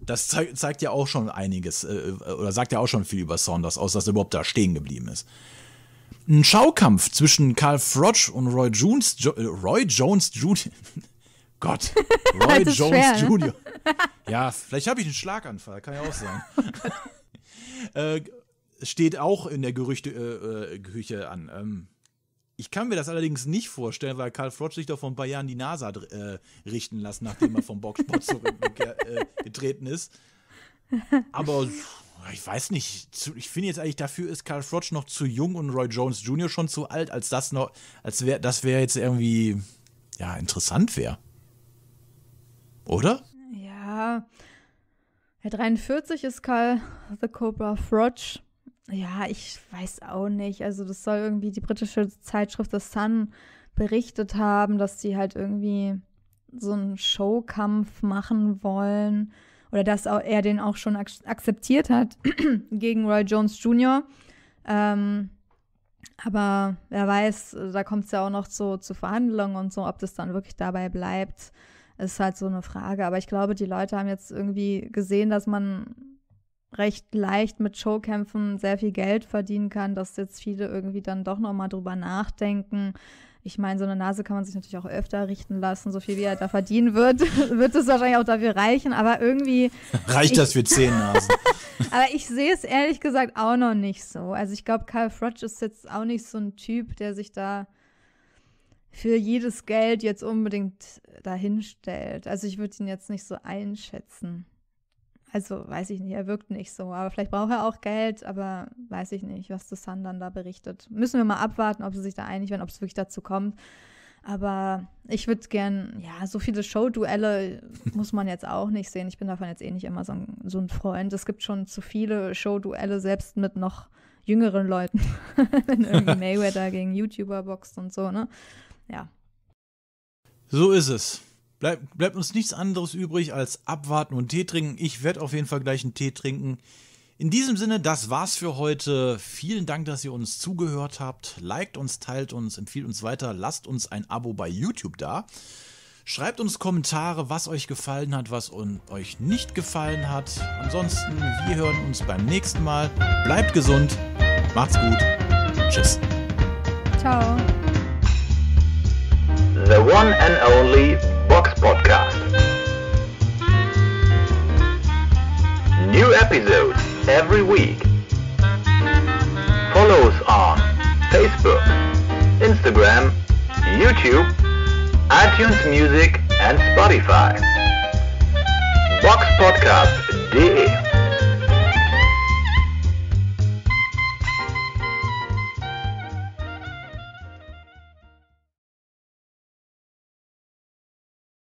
das zeigt, zeigt ja auch schon einiges äh, äh, oder sagt ja auch schon viel über Saunders aus, dass er überhaupt da stehen geblieben ist. Ein Schaukampf zwischen Karl Froch und Roy Jones, jo äh, Roy Jones Jr. Gott, Roy Jones schwer, Jr. Ne? Ja, vielleicht habe ich einen Schlaganfall, kann ja auch sein. Oh äh, steht auch in der Gerüchteküche äh, äh an. Ähm, ich kann mir das allerdings nicht vorstellen, weil Karl Frotsch sich doch vor ein paar Jahren die Nase hat äh, richten lassen, nachdem er vom Boxsport zurückgetreten äh, ist. Aber ich weiß nicht, ich finde jetzt eigentlich, dafür ist Karl Frotsch noch zu jung und Roy Jones Jr. schon zu alt, als das noch, als wäre, das wäre jetzt irgendwie, ja, interessant wäre. Oder? Ja. 43 ist Karl The Cobra Frotsch ja, ich weiß auch nicht. Also das soll irgendwie die britische Zeitschrift The Sun berichtet haben, dass sie halt irgendwie so einen Showkampf machen wollen oder dass er den auch schon ak akzeptiert hat gegen Roy Jones Jr. Ähm, aber wer weiß, da kommt es ja auch noch zu, zu Verhandlungen und so, ob das dann wirklich dabei bleibt, ist halt so eine Frage. Aber ich glaube, die Leute haben jetzt irgendwie gesehen, dass man recht leicht mit Showkämpfen sehr viel Geld verdienen kann, dass jetzt viele irgendwie dann doch nochmal drüber nachdenken. Ich meine, so eine Nase kann man sich natürlich auch öfter richten lassen. So viel wie er da verdienen wird, wird es wahrscheinlich auch dafür reichen. Aber irgendwie. Reicht ich, das für zehn Nasen? aber ich sehe es ehrlich gesagt auch noch nicht so. Also ich glaube, Karl Frotsch ist jetzt auch nicht so ein Typ, der sich da für jedes Geld jetzt unbedingt dahinstellt. Also ich würde ihn jetzt nicht so einschätzen. Also weiß ich nicht, er wirkt nicht so. Aber vielleicht braucht er auch Geld, aber weiß ich nicht, was das dann da berichtet. Müssen wir mal abwarten, ob sie sich da einig werden, ob es wirklich dazu kommt. Aber ich würde gern, ja, so viele Showduelle muss man jetzt auch nicht sehen. Ich bin davon jetzt eh nicht immer so ein, so ein Freund. Es gibt schon zu viele Showduelle, selbst mit noch jüngeren Leuten. Wenn irgendwie Mayweather gegen YouTuber boxt und so, ne? Ja. So ist es bleib, bleibt uns nichts anderes übrig als abwarten und Tee trinken. Ich werde auf jeden Fall gleich einen Tee trinken. In diesem Sinne, das war's für heute. Vielen Dank, dass ihr uns zugehört habt. Liked uns, teilt uns, empfiehlt uns weiter, lasst uns ein Abo bei YouTube da. Schreibt uns Kommentare, was euch gefallen hat, was euch nicht gefallen hat. Ansonsten, wir hören uns beim nächsten Mal. Bleibt gesund, macht's gut. Tschüss. Ciao. The one and only Box Podcast. New episodes every week. Follow us on Facebook, Instagram, YouTube, iTunes Music and Spotify. Box Podcast DE.